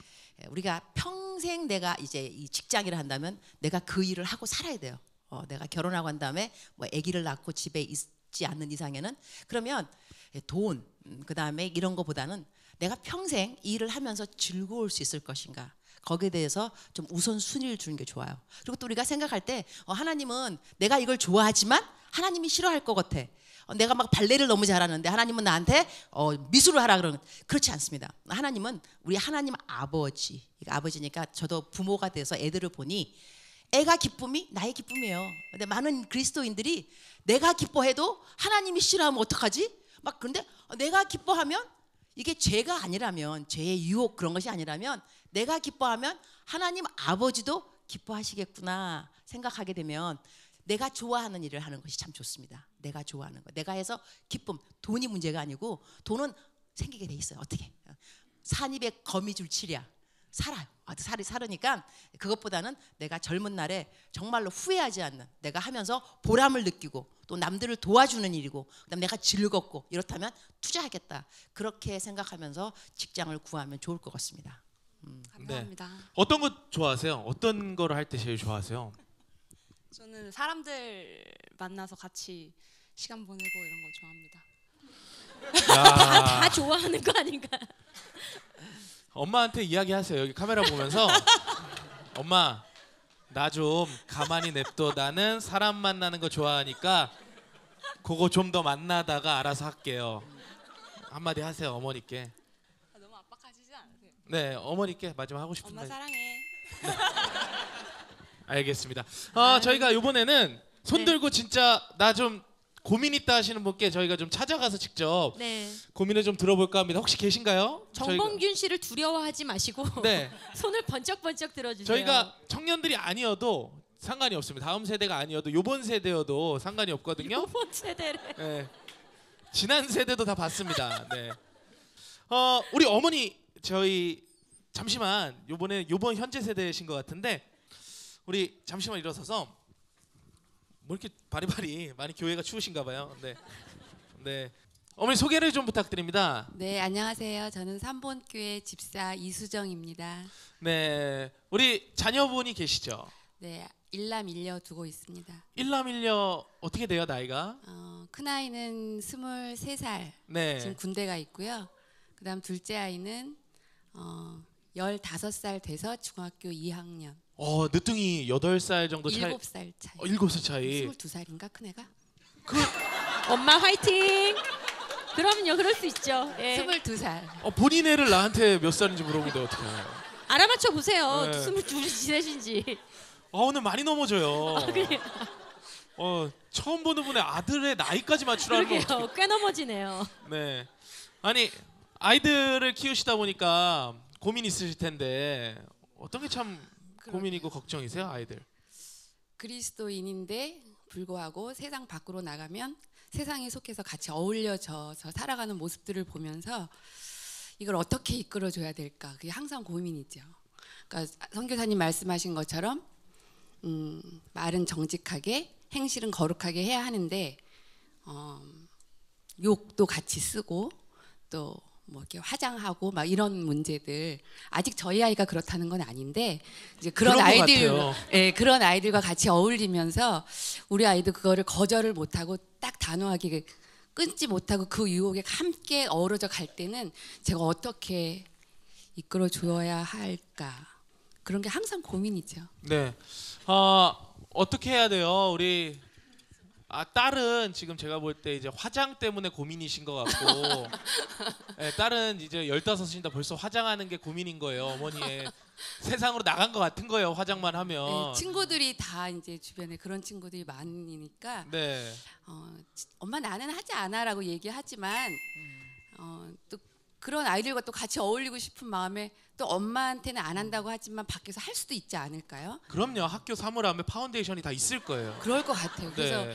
Speaker 3: 예, 우리가 평생 내가 이제 이 직장일을 한다면 내가 그 일을 하고 살아야 돼요. 어, 내가 결혼하고 한 다음에 뭐 아기를 낳고 집에 있지 않는 이상에는 그러면 예, 돈, 음, 그 다음에 이런 거보다는 내가 평생 일을 하면서 즐거울 수 있을 것인가. 거기에 대해서 좀 우선 순위를 주는 게 좋아요. 그리고 또 우리가 생각할 때 어, 하나님은 내가 이걸 좋아하지만 하나님이 싫어할 것 같아. 어, 내가 막 발레를 너무 잘하는데 하나님은 나한테 어, 미술을 하라 그러는 그렇지 않습니다. 하나님은 우리 하나님 아버지 그러니까 아버지니까 저도 부모가 돼서 애들을 보니 애가 기쁨이 나의 기쁨이에요. 근데 많은 그리스도인들이 내가 기뻐해도 하나님이 싫어하면 어떡하지? 막 그런데 내가 기뻐하면 이게 죄가 아니라면 죄의 유혹 그런 것이 아니라면 내가 기뻐하면 하나님 아버지도 기뻐하시겠구나 생각하게 되면 내가 좋아하는 일을 하는 것이 참 좋습니다. 내가 좋아하는 거. 내가 해서 기쁨. 돈이 문제가 아니고 돈은 생기게 돼 있어요. 어떻게? 산입에 거미 줄치랴. 살아요. 아, 살이 살으니까 그것보다는 내가 젊은 날에 정말로 후회하지 않는 내가 하면서 보람을 느끼고 또 남들을 도와주는 일이고 그다음 내가 즐겁고 이렇다면 투자하겠다 그렇게 생각하면서 직장을 구하면 좋을 것 같습니다.
Speaker 2: 음. 네. 감사합니다. 네. 어떤 거 좋아하세요? 어떤 거를 할 때 제일
Speaker 5: 좋아하세요? 저는 사람들 만나서 같이 시간 보내고 이런 거 좋아합니다. 다, 다 좋아하는 거 아닌가?
Speaker 2: 엄마한테 이야기하세요. 여기 카메라 보면서 엄마 나 좀 가만히 냅둬. 나는 사람 만나는 거 좋아하니까 그거 좀 더 만나다가 알아서 할게요. 한마디 하세요 어머니께. 아, 너무 압박하시지 않으세요? 네 어머니께 마지막 하고 싶은 엄마 사랑해. 네. 알겠습니다. 어, 저희가 이번에는 손 네. 들고 진짜 나 좀 고민 있다 하시는 분께 저희가 좀 찾아가서 직접 네. 고민을 좀 들어볼까 합니다. 혹시 계신가요? 정범균
Speaker 1: 씨를 두려워하지 마시고 네. 손을 번쩍번쩍 들어주세요. 저희가
Speaker 2: 청년들이 아니어도 상관이 없습니다. 다음 세대가 아니어도 요번 세대여도 상관이 없거든요.
Speaker 1: 일본 세대를
Speaker 2: 네. 지난 세대도 다 봤습니다. 네. 어, 우리 어머니 저희 잠시만 요번에 요번 현재 세대이신 것 같은데 우리 잠시만 일어서서 뭐 이렇게 바리바리 많이 교회가 추우신가 봐요. 네. 네. 어머니 소개를 좀 부탁드립니다.
Speaker 6: 네, 안녕하세요. 저는 삼본교회 집사 이수정입니다.
Speaker 2: 네. 우리 자녀분이 계시죠?
Speaker 6: 네. 일남일녀 두고 있습니다.
Speaker 2: 일남일녀 어떻게 돼요, 나이가? 어,
Speaker 6: 큰 아이는 스물살 네. 지금 군대 가 있고요. 그다음 둘째 아이는 어, 15살 돼서 중학교 2학년.
Speaker 2: 어, 늦둥이 8살 정도 차이. 7살
Speaker 1: 차이.
Speaker 6: 어, 7살 차이.
Speaker 1: 22살인가 큰 애가? 그 엄마 화이팅. 그럼요, 그럴 수 있죠. 예. 22살.
Speaker 2: 어, 본인 애를 나한테 몇 살인지 물어보는데 어떻게
Speaker 1: 알아맞혀 보세요. 네. 22 지내신지. 어, 오늘
Speaker 2: 많이 넘어져요. 아, 어, 처음 보는 분의 아들의 나이까지 맞추라는 거. 그러게요.
Speaker 1: 꽤 넘어지네요.
Speaker 2: 네. 아니, 아이들을 키우시다 보니까 고민 있으실 텐데 어떤 게참 그러네요. 고민이고 걱정이세요, 아이들?
Speaker 6: 그리스도인인데 불구하고 세상 밖으로 나가면 세상에 속해서 같이 어울려져서 살아가는 모습들을 보면서 이걸 어떻게 이끌어줘야 될까 그게 항상 고민이죠. 그러니까 선교사님 말씀하신 것처럼 음, 말은 정직하게 행실은 거룩하게 해야 하는데 어, 욕도 같이 쓰고 또뭐 이렇게 화장하고 막 이런 문제들 아직 저희 아이가 그렇다는 건 아닌데 이제 그런, 그런 아이들 예, 그런 아이들과 같이 어울리면서 우리 아이도 그거를 거절을 못 하고 딱 단호하게 끊지 못하고 그 유혹에 함께 어우러져 갈 때는 제가 어떻게 이끌어 줘야 할까 그런 게 항상 고민이죠.
Speaker 2: 네. 어, 어떻게 해야 돼요? 우리 아 딸은 지금 제가 볼 때 이제 화장 때문에 고민이신 것 같고 예, 딸은 이제 열다섯인데 벌써 화장하는 게 고민인 거예요 어머니의 세상으로 나간 것 같은 거예요 화장만 네, 하면 네,
Speaker 3: 친구들이
Speaker 6: 다 이제 주변에 그런 친구들이 많으니까
Speaker 2: 네. 어,
Speaker 6: 엄마 나는 하지 않아라고 얘기하지만 음. 어, 또 그런 아이들과 또 같이 어울리고 싶은 마음에 또 엄마한테는 안 한다고 하지만 밖에서 할 수도 있지 않을까요?
Speaker 2: 그럼요. 학교 사물함에 파운데이션이 다 있을 거예요. 그럴 것
Speaker 6: 같아요. 그래서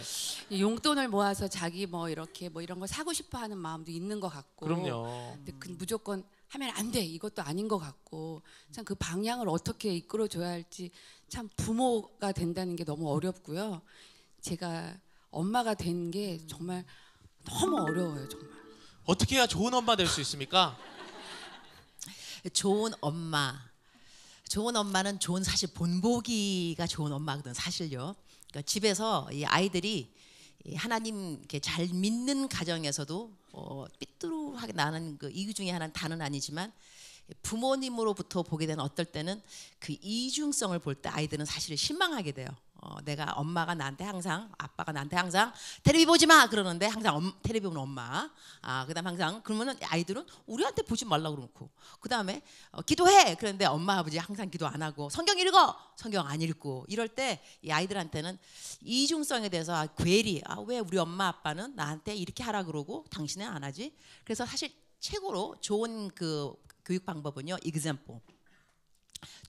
Speaker 6: 네. 용돈을 모아서 자기 뭐 이렇게 뭐 이런 거 사고 싶어 하는 마음도 있는 것 같고. 그럼요. 근데 그 무조건 하면 안 돼. 이것도 아닌 것 같고. 참 그 방향을 어떻게 이끌어 줘야 할지 참 부모가 된다는 게 너무 어렵고요. 제가 엄마가 된 게 정말
Speaker 3: 너무 어려워요, 정말. 어떻게 해야 좋은 엄마 될 수 있습니까? 좋은 엄마. 좋은 엄마는 좋은 사실 본보기가 좋은 엄마거든 사실요. 그러니까 집에서 이 아이들이 하나님 잘 믿는 가정에서도 어, 삐뚤하게 나는 그 이유 중에 하나는 다는 아니지만 부모님으로부터 보게 되는 어떨 때는 그 이중성을 볼 때 아이들은 사실 실망하게 돼요. 어, 내가 엄마가 나한테 항상 아빠가 나한테 항상 테레비 보지 마 그러는데 항상 엄, 테레비 보는 엄마 아 그다음 항상 그러면은 아이들은 우리한테 보지 말라 그러고 그다음에 어, 기도해 그런데 엄마 아버지 항상 기도 안 하고 성경 읽어 성경 안 읽고 이럴 때 이 아이들한테는 이중성에 대해서 아, 괴리 아왜 우리 엄마 아빠는 나한테 이렇게 하라 그러고 당신은 안 하지 그래서 사실 최고로 좋은 그 교육 방법은요 example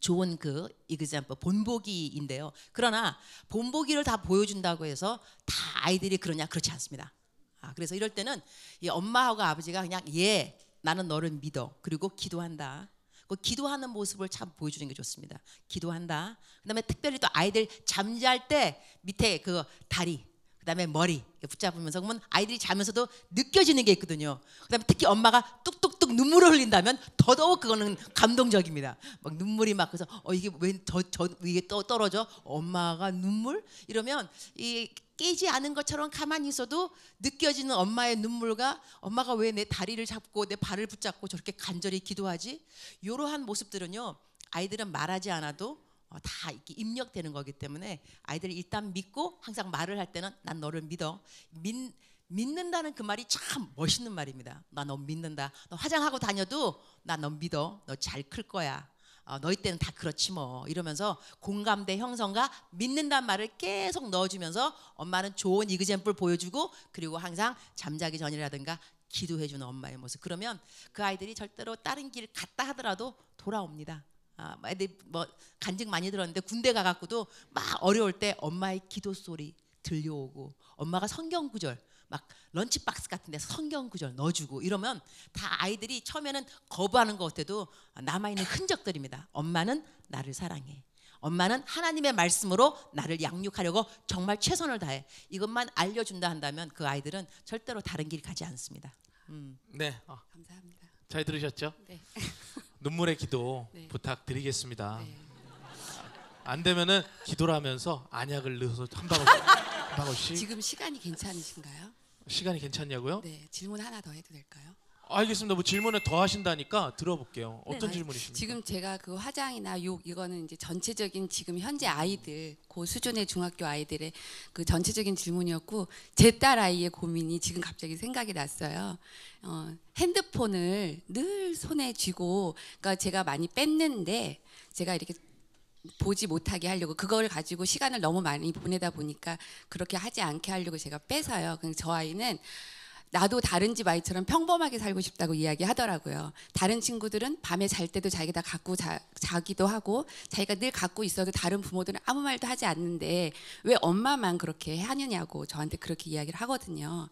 Speaker 3: 좋은 그 이그잠퍼 본보기인데요. 그러나 본보기를 다 보여준다고 해서 다 아이들이 그러냐 그렇지 않습니다. 아, 그래서 이럴 때는 이 엄마하고 아버지가 그냥 예 나는 너를 믿어 그리고 기도한다. 그 기도하는 모습을 참 보여주는 게 좋습니다. 기도한다. 그다음에 특별히 또 아이들 잠잘 때 밑에 그 다리 그다음에 머리 붙잡으면서 보면 아이들이 자면서도 느껴지는 게 있거든요. 그다음에 특히 엄마가 뚝뚝뚝 눈물을 흘린다면 더더욱 그거는 감동적입니다. 막 눈물이 막 그래서 어 이게 왜저저 이게 떠 떨어져 엄마가 눈물 이러면 이 깨지 않은 것처럼 가만히 있어도 느껴지는 엄마의 눈물과 엄마가 왜 내 다리를 잡고 내 발을 붙잡고 저렇게 간절히 기도하지? 이러한 모습들은요 아이들은 말하지 않아도 어, 다 입력되는 거기 때문에 아이들이 일단 믿고 항상 말을 할 때는 난 너를 믿어 믿, 믿는다는 그 말이 참 멋있는 말입니다 나 너 믿는다 너 화장하고 다녀도 나너 믿어 너 잘 클 거야 어, 너희 때는 다 그렇지 뭐 이러면서 공감대 형성과 믿는다는 말을 계속 넣어주면서 엄마는 좋은 이그젠플 보여주고 그리고 항상 잠자기 전이라든가 기도해주는 엄마의 모습 그러면 그 아이들이 절대로 다른 길 갔다 하더라도 돌아옵니다 아, 애들 뭐 간증 많이 들었는데 군대 가갖고도 막 어려울 때 엄마의 기도 소리 들려오고 엄마가 성경 구절 막 런치박스 같은 데서 성경 구절 넣어주고 이러면 다 아이들이 처음에는 거부하는 것 같아도 남아있는 흔적들입니다. 엄마는 나를 사랑해. 엄마는 하나님의 말씀으로 나를 양육하려고 정말 최선을 다해. 이것만 알려준다 한다면 그 아이들은 절대로 다른 길 가지 않습니다. 음.
Speaker 2: 네. 어. 감사합니다.
Speaker 3: 잘 들으셨죠? 네.
Speaker 2: 눈물의 기도 네. 부탁드리겠습니다. 네. 안 되면은 기도 하면서 안약을 넣어서 한 방울 한 방울씩. 지금 시간이 괜찮으신가요? 시간이 괜찮냐고요? 네, 질문
Speaker 6: 하나 더 해도 될까요?
Speaker 2: 알겠습니다. 뭐 질문을 더 하신다니까 들어볼게요. 네, 어떤 아, 질문이십니까?
Speaker 6: 지금 제가 그 화장이나 욕 이거는 이제 전체적인 지금 현재 아이들 그 수준의 중학교 아이들의 그 전체적인 질문이었고 제 딸 아이의 고민이 지금 갑자기 생각이 났어요. 어, 핸드폰을 늘 손에 쥐고 그러니까 제가 많이 뺐는데 제가 이렇게 보지 못하게 하려고 그걸 가지고 시간을 너무 많이 보내다 보니까 그렇게 하지 않게 하려고 제가 빼서요. 그저 아이는 나도 다른 집 아이처럼 평범하게 살고 싶다고 이야기하더라고요. 다른 친구들은 밤에 잘 때도 자기가 갖고 자, 자기도 하고 자기가 늘 갖고 있어도 다른 부모들은 아무 말도 하지 않는데 왜 엄마만 그렇게 하느냐고 저한테 그렇게 이야기를 하거든요.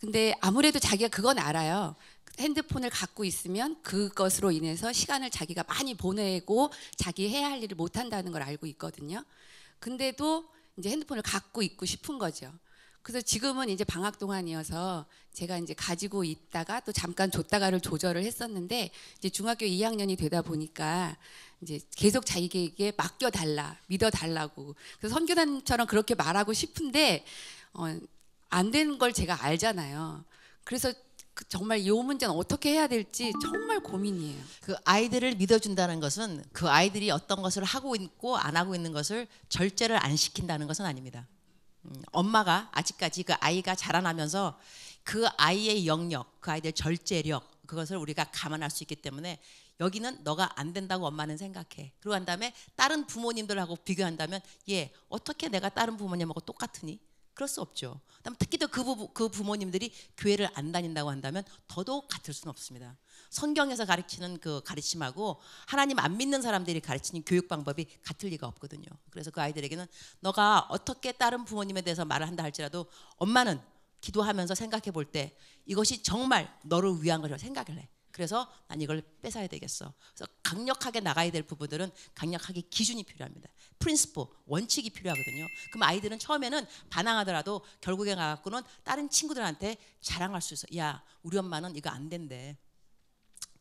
Speaker 6: 근데 아무래도 자기가 그건 알아요. 핸드폰을 갖고 있으면 그것으로 인해서 시간을 자기가 많이 보내고 자기 해야 할 일을 못 한다는 걸 알고 있거든요. 근데도 이제 핸드폰을 갖고 있고 싶은 거죠. 그래서 지금은 이제 방학 동안이어서 제가 이제 가지고 있다가 또 잠깐 줬다가를 조절을 했었는데 이제 중학교 2학년이 되다 보니까 이제 계속 자기에게 맡겨 달라 믿어 달라고 그래서 선교단처럼 그렇게 말하고 싶은데 어, 안 되는 걸 제가 알잖아요.
Speaker 3: 그래서 그 정말 이 문제는 어떻게 해야 될지 정말 고민이에요. 그 아이들을 믿어준다는 것은 그 아이들이 어떤 것을 하고 있고 안 하고 있는 것을 절제를 안 시킨다는 것은 아닙니다. 엄마가 아직까지 그 아이가 자라나면서 그 아이의 영역, 그 아이의 절제력 그것을 우리가 감안할 수 있기 때문에 여기는 너가 안 된다고 엄마는 생각해. 그러고 한 다음에 다른 부모님들하고 비교한다면 예 어떻게 내가 다른 부모님하고 똑같으니? 그럴 수 없죠. 특히 또그 그 부모님들이 교회를 안 다닌다고 한다면 더더욱 같을 수는 없습니다. 성경에서 가르치는 그 가르침하고 하나님 안 믿는 사람들이 가르치는 교육 방법이 같을 리가 없거든요. 그래서 그 아이들에게는 너가 어떻게 다른 부모님에 대해서 말을 한다 할지라도 엄마는 기도하면서 생각해 볼 때 이것이 정말 너를 위한 거라고 생각을 해. 그래서 난 이걸 뺏어야 되겠어. 그래서 강력하게 나가야 될 부분들은 강력하게 기준이 필요합니다. 프린스포 원칙이 필요하거든요. 그럼 아이들은 처음에는 반항하더라도 결국에 가갖고는 다른 친구들한테 자랑할 수 있어. 야, 우리 엄마는 이거 안 된대.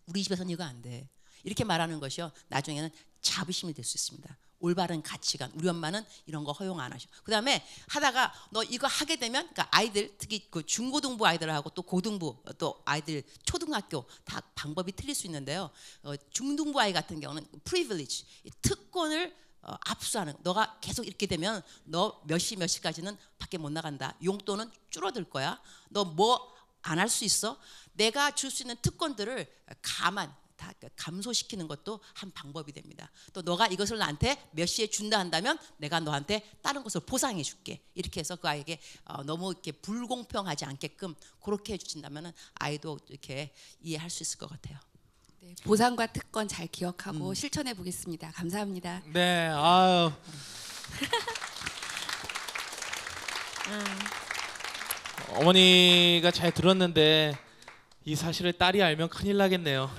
Speaker 3: 우리 집에서는 이거 안 돼. 이렇게 말하는 것이요. 나중에는 자부심이 될 수 있습니다. 올바른 가치관. 우리 엄마는 이런 거 허용 안 하셔. 그다음에 하다가 너 이거 하게 되면 그러니까 아이들 특히 그 중고등부 아이들하고 또 고등부 또 아이들 초등학교 다 방법이 틀릴 수 있는데요. 어, 중등부 아이 같은 경우는 privilege 특권을 어, 압수하는 너가 계속 이렇게 되면 너 몇 시 몇 시까지는 밖에 못 나간다. 용돈은 줄어들 거야. 너 뭐 안 할 수 있어? 내가 줄 수 있는 특권들을 가만 다 감소시키는 것도 한 방법이 됩니다. 또 너가 이것을 나한테 몇 시에 준다 한다면 내가 너한테 다른 것을 보상해 줄게. 이렇게 해서 그 아이에게 어, 너무 이렇게 불공평하지 않게끔 그렇게 해 주신다면은 아이도 이렇게 이해할 수 있을 것 같아요. 네, 보상과
Speaker 6: 특권 잘 기억하고 음. 실천해 보겠습니다. 감사합니다.
Speaker 2: 네, 아유.
Speaker 1: 음.
Speaker 2: 어머니가 잘 들었는데 이 사실을 딸이 알면 큰일 나겠네요.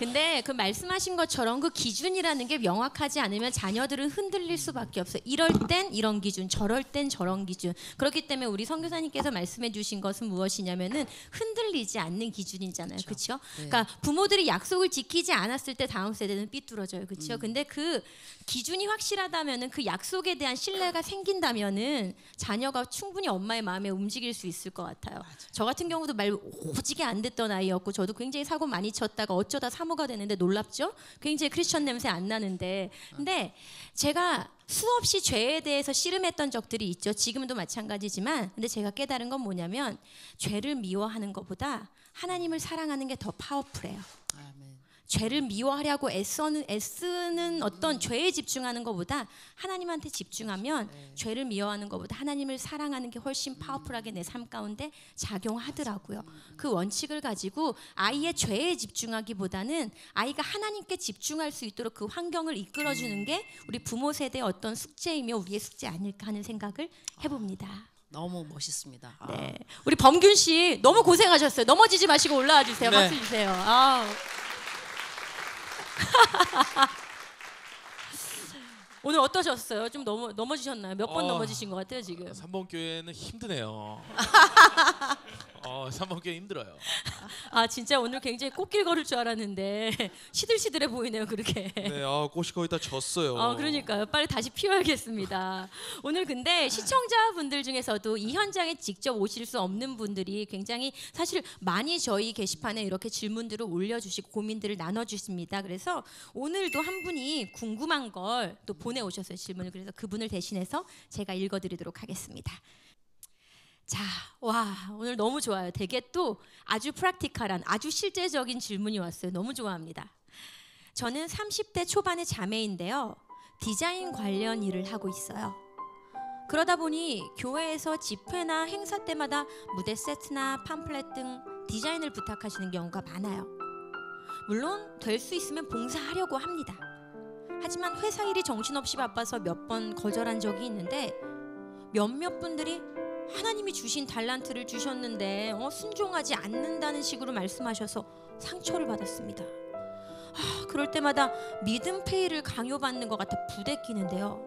Speaker 1: 근데 그 말씀하신 것처럼 그 기준이라는 게 명확하지 않으면 자녀들은 흔들릴 수밖에 없어요. 이럴 땐 이런 기준, 저럴 땐 저런 기준. 그렇기 때문에 우리 선교사님께서 말씀해 주신 것은 무엇이냐면은 흔들리지 않는 기준이잖아요. 그렇죠? 네. 그러니까 부모들이 약속을 지키지 않았을 때 다음 세대는 삐뚤어져요. 그렇죠? 음. 근데 그 기준이 확실하다면은 그 약속에 대한 신뢰가 생긴다면은 자녀가 충분히 엄마의 마음에 움직일 수 있을 것 같아요. 맞아요. 저 같은 경우도 말 오지게 안됐던 아이였고 저도 굉장히 사고 많이 쳤다가 어쩌다 사 사모가 되는데 놀랍죠? 굉장히 크리스천 냄새 안 나는데. 근데 제가 수없이 죄에 대해서 씨름했던 적들이 있죠. 지금도 마찬가지지만. 근데 제가 깨달은 건 뭐냐면 죄를 미워하는 것보다 하나님을 사랑하는 게 더 파워풀해요. 아멘. 죄를 미워하려고 애쓰는, 애쓰는 어떤 죄에 집중하는 것보다 하나님한테 집중하면 네. 죄를 미워하는 것보다 하나님을 사랑하는 게 훨씬 파워풀하게 내 삶 가운데 작용하더라고요. 그 원칙을 가지고 아이의 죄에 집중하기보다는 아이가 하나님께 집중할 수 있도록 그 환경을 이끌어주는 게 우리 부모 세대의 어떤 숙제이며 우리의 숙제 아닐까 하는 생각을 해봅니다. 아,
Speaker 3: 너무 멋있습니다. 아. 네, 우리 범균
Speaker 1: 씨 너무 고생하셨어요. 넘어지지 마시고 올라와 주세요. 네. 박수 주세요. 아. 오늘 어떠셨어요? 좀 넘어 넘어지셨나요? 몇번 어, 넘어지신 것 같아요 지금? 3번 교회는 힘드네요.
Speaker 2: 어, 3번 꽤 힘들어요.
Speaker 1: 아, 아 진짜 오늘 굉장히 꽃길 걸을 줄 알았는데 시들시들해 보이네요 그렇게. 네,
Speaker 2: 아, 꽃이 거의 다 졌어요. 아
Speaker 1: 그러니까요. 빨리 다시 피워야겠습니다. 오늘 근데 시청자분들 중에서도 이 현장에 직접 오실 수 없는 분들이 굉장히 사실 많이 저희 게시판에 이렇게 질문들을 올려주시고 고민들을 나눠주십니다. 그래서 오늘도 한 분이 궁금한 걸 또 보내오셨어요 질문을. 그래서 그분을 대신해서 제가 읽어드리도록 하겠습니다. 자, 와, 오늘 너무 좋아요. 되게 또 아주 프랙티컬한 아주 실제적인 질문이 왔어요. 너무 좋아합니다. 저는 30대 초반의 자매인데요. 디자인 관련 일을 하고 있어요. 그러다 보니 교회에서 집회나 행사 때마다 무대 세트나 팜플렛 등 디자인을 부탁하시는 경우가 많아요. 물론 될 수 있으면 봉사하려고 합니다. 하지만 회사 일이 정신없이 바빠서 몇 번 거절한 적이 있는데 몇몇 분들이 하나님이 주신 달란트를 주셨는데 어, 순종하지 않는다는 식으로 말씀하셔서 상처를 받았습니다. 아, 그럴 때마다 믿음 페이를 강요받는 것 같아 부대끼는데요.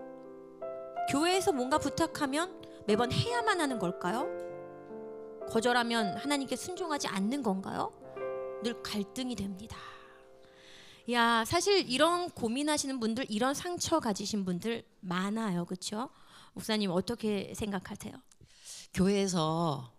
Speaker 1: 교회에서 뭔가 부탁하면 매번 해야만 하는 걸까요? 거절하면 하나님께 순종하지 않는 건가요? 늘 갈등이 됩니다. 야, 사실 이런 고민하시는 분들, 이런 상처 가지신 분들 많아요. 그렇죠? 목사님 어떻게 생각하세요?
Speaker 3: 교회에서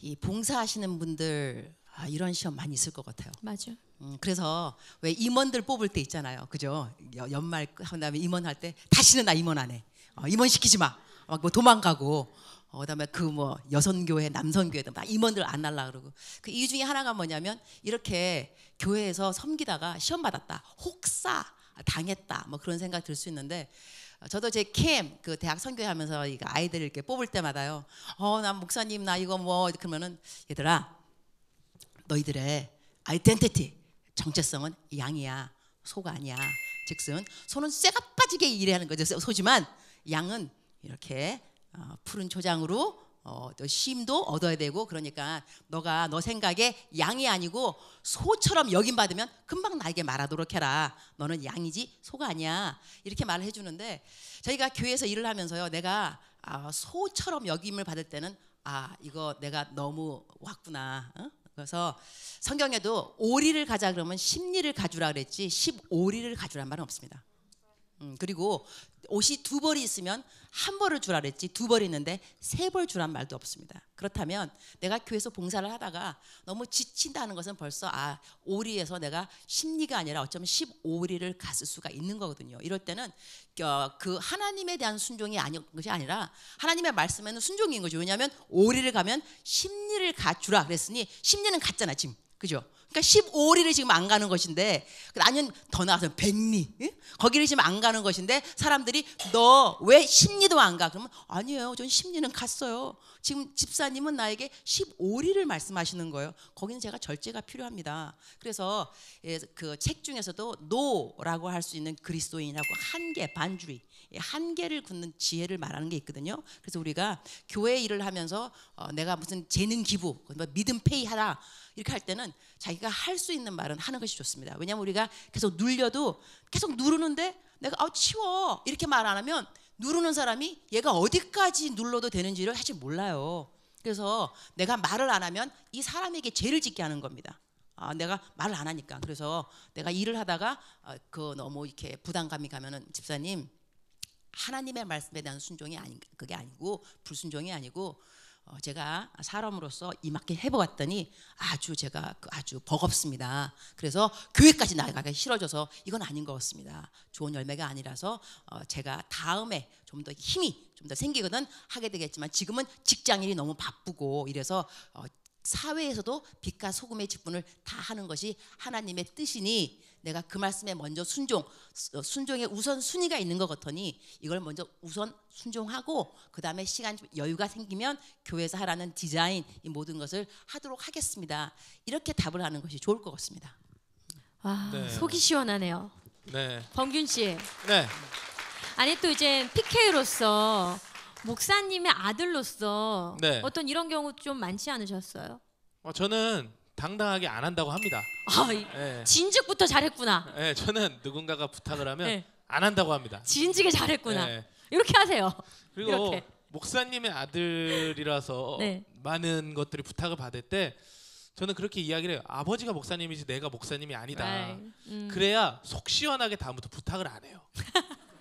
Speaker 3: 이 봉사하시는 분들 아, 이런 시험 많이 있을 것 같아요. 맞아. 음, 그래서 왜 임원들 뽑을 때 있잖아요. 그죠? 연말 한 다음에 임원할 때 다시는 나 임원 안 해. 어, 임원 시키지 마. 막뭐 어, 도망가고 어, 그다음에 그 뭐여성교회남성교회막 임원들 안 날라 그러고 그 이유 중에 하나가 뭐냐면 이렇게 교회에서 섬기다가 시험 받았다 혹사 당했다 뭐 그런 생각 들 수 있는데 어, 저도 제 캠, 그 대학 선교하면서 이 아이들 이렇게 뽑을 때마다요. 어, 난 목사님, 나 이거 뭐, 그러면은, 얘들아, 너희들의 아이덴티티, 정체성은 양이야. 소가 아니야. 즉슨, 소는 쇠가 빠지게 일하는 거죠. 소지만, 양은 이렇게 어, 푸른 초장으로 어, 또심도 얻어야 되고 그러니까 너가 너 생각에 양이 아니고 소처럼 여긴 받으면 금방 나에게 말하도록 해라. 너는 양이지 소가 아니야. 이렇게 말을 해주는데 저희가 교회에서 일을 하면서요. 내가 아, 소처럼 여김을 받을 때는 아 이거 내가 너무 왔구나. 어? 그래서 성경에도 오리를 가자 그러면 십리를 가주라 그랬지 십오리를 가주란 말은 없습니다. 음, 그리고 옷이 두 벌이 있으면 한 벌을 주라 그랬지 두벌 있는데 세 벌 주란 말도 없습니다. 그렇다면 내가 교회에서 봉사를 하다가 너무 지친다는 것은 벌써 아오리에서 내가 1리가 아니라 어쩌면 십오리를 갔을 수가 있는 거거든요. 이럴 때는 어, 그 하나님에 대한 순종이 아닌 것이 아니라 하나님의 말씀에는 순종인 거죠. 왜냐하면 오리를 가면 1리를 갖주라 그랬으니 1리는 갔잖아 지금. 그죠? 그러니까 15리를 지금 안 가는 것인데 나는 그 더 나아서 백리 거기를 지금 안 가는 것인데 사람들이 너 왜 십리도 안 가? 그러면 아니에요. 전 십리는 갔어요. 지금 집사님은 나에게 15리를 말씀하시는 거예요. 거기는 제가 절제가 필요합니다. 그래서 예, 그책 중에서도 노라고 할 수 있는 그리스도인이라고 한계 반주리 예, 한계를 굳는 지혜를 말하는 게 있거든요. 그래서 우리가 교회 일을 하면서 어, 내가 무슨 재능 기부, 뭐 믿음 페이 하라 이렇게 할 때는 자기가 할 수 있는 말은 하는 것이 좋습니다. 왜냐하면 우리가 계속 눌려도 계속 누르는데 내가 아 치워 이렇게 말 안 하면 누르는 사람이 얘가 어디까지 눌러도 되는지를 사실 몰라요. 그래서 내가 말을 안 하면 이 사람에게 죄를 짓게 하는 겁니다. 아, 내가 말을 안 하니까. 그래서 내가 일을 하다가 아, 그 너무 이렇게 부담감이 가면은 집사님 하나님의 말씀에 대한 순종이 아닌 그게 아니고 불순종이 아니고 어, 제가 사람으로서 이맞게 해보았더니 아주 제가 그 아주 버겁습니다. 그래서 교회까지 나가기 싫어져서 이건 아닌 것 같습니다. 좋은 열매가 아니라서 어, 제가 다음에 좀 더 힘이 좀 더 생기거든 하게 되겠지만 지금은 직장일이 너무 바쁘고 이래서 어, 사회에서도 빛과 소금의 직분을 다 하는 것이 하나님의 뜻이니 내가 그 말씀에 먼저 순종 어, 순종의 우선 순위가 있는 것 같더니 이걸 먼저 우선 순종하고 그 다음에 시간 여유가 생기면 교회에서 하라는 디자인 이 모든 것을 하도록 하겠습니다 이렇게 답을 하는 것이 좋을 것 같습니다. 와 네. 속이 시원하네요. 네. 범균 씨. 네. 아니 또 이제 PK로서
Speaker 1: 목사님의 아들로서 네. 어떤 이런 경우 좀 많지 않으셨어요?
Speaker 2: 어, 저는 당당하게 안 한다고 합니다. 아, 네.
Speaker 1: 진즉부터 잘했구나.
Speaker 2: 네, 저는 누군가가 부탁을 하면 네. 안 한다고 합니다. 진즉에 잘했구나. 네.
Speaker 1: 이렇게 하세요. 그리고 이렇게.
Speaker 2: 목사님의 아들이라서 네. 많은 것들이 부탁을 받을 때 저는 그렇게 이야기를 해요. 아버지가 목사님이지 내가 목사님이 아니다. 네. 음. 그래야 속 시원하게 다음부터 부탁을 안 해요.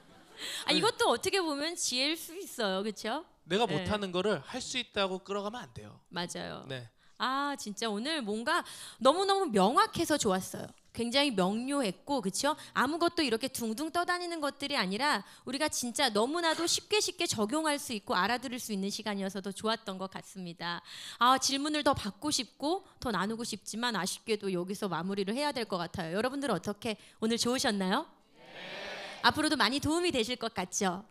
Speaker 1: 아, 네. 이것도 어떻게 보면 지혜일 수 있어요, 그렇죠? 내가 네. 못하는 거를 할 수 있다고 끌어가면 안 돼요. 맞아요. 네. 아 진짜 오늘 뭔가 너무너무 명확해서 좋았어요. 굉장히 명료했고 그렇죠? 아무것도 이렇게 둥둥 떠다니는 것들이 아니라 우리가 진짜 너무나도 쉽게 쉽게 적용할 수 있고 알아들을 수 있는 시간이어서 더 좋았던 것 같습니다. 아 질문을 더 받고 싶고 더 나누고 싶지만 아쉽게도 여기서 마무리를 해야 될 것 같아요. 여러분들 어떻게 오늘 좋으셨나요? 앞으로도 많이 도움이 되실 것 같죠?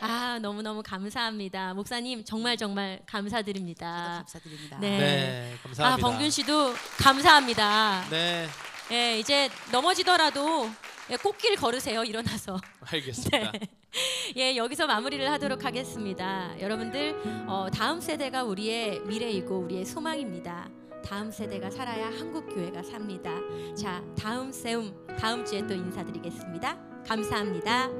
Speaker 1: 아 너무너무 감사합니다 목사님 정말 정말 감사드립니다. 감사드립니다. 네. 네,
Speaker 2: 아, 감사합니다. 아 범균
Speaker 1: 씨도 감사합니다. 네. 네 이제 넘어지더라도 예, 꽃길 걸으세요 일어나서.
Speaker 2: 알겠습니다. 네.
Speaker 1: 예 여기서 마무리를 하도록 하겠습니다. 여러분들 어, 다음 세대가 우리의 미래이고 우리의 소망입니다. 다음 세대가 살아야 한국 교회가 삽니다. 자, 다음 세움 다음 주에 또 인사드리겠습니다. 감사합니다.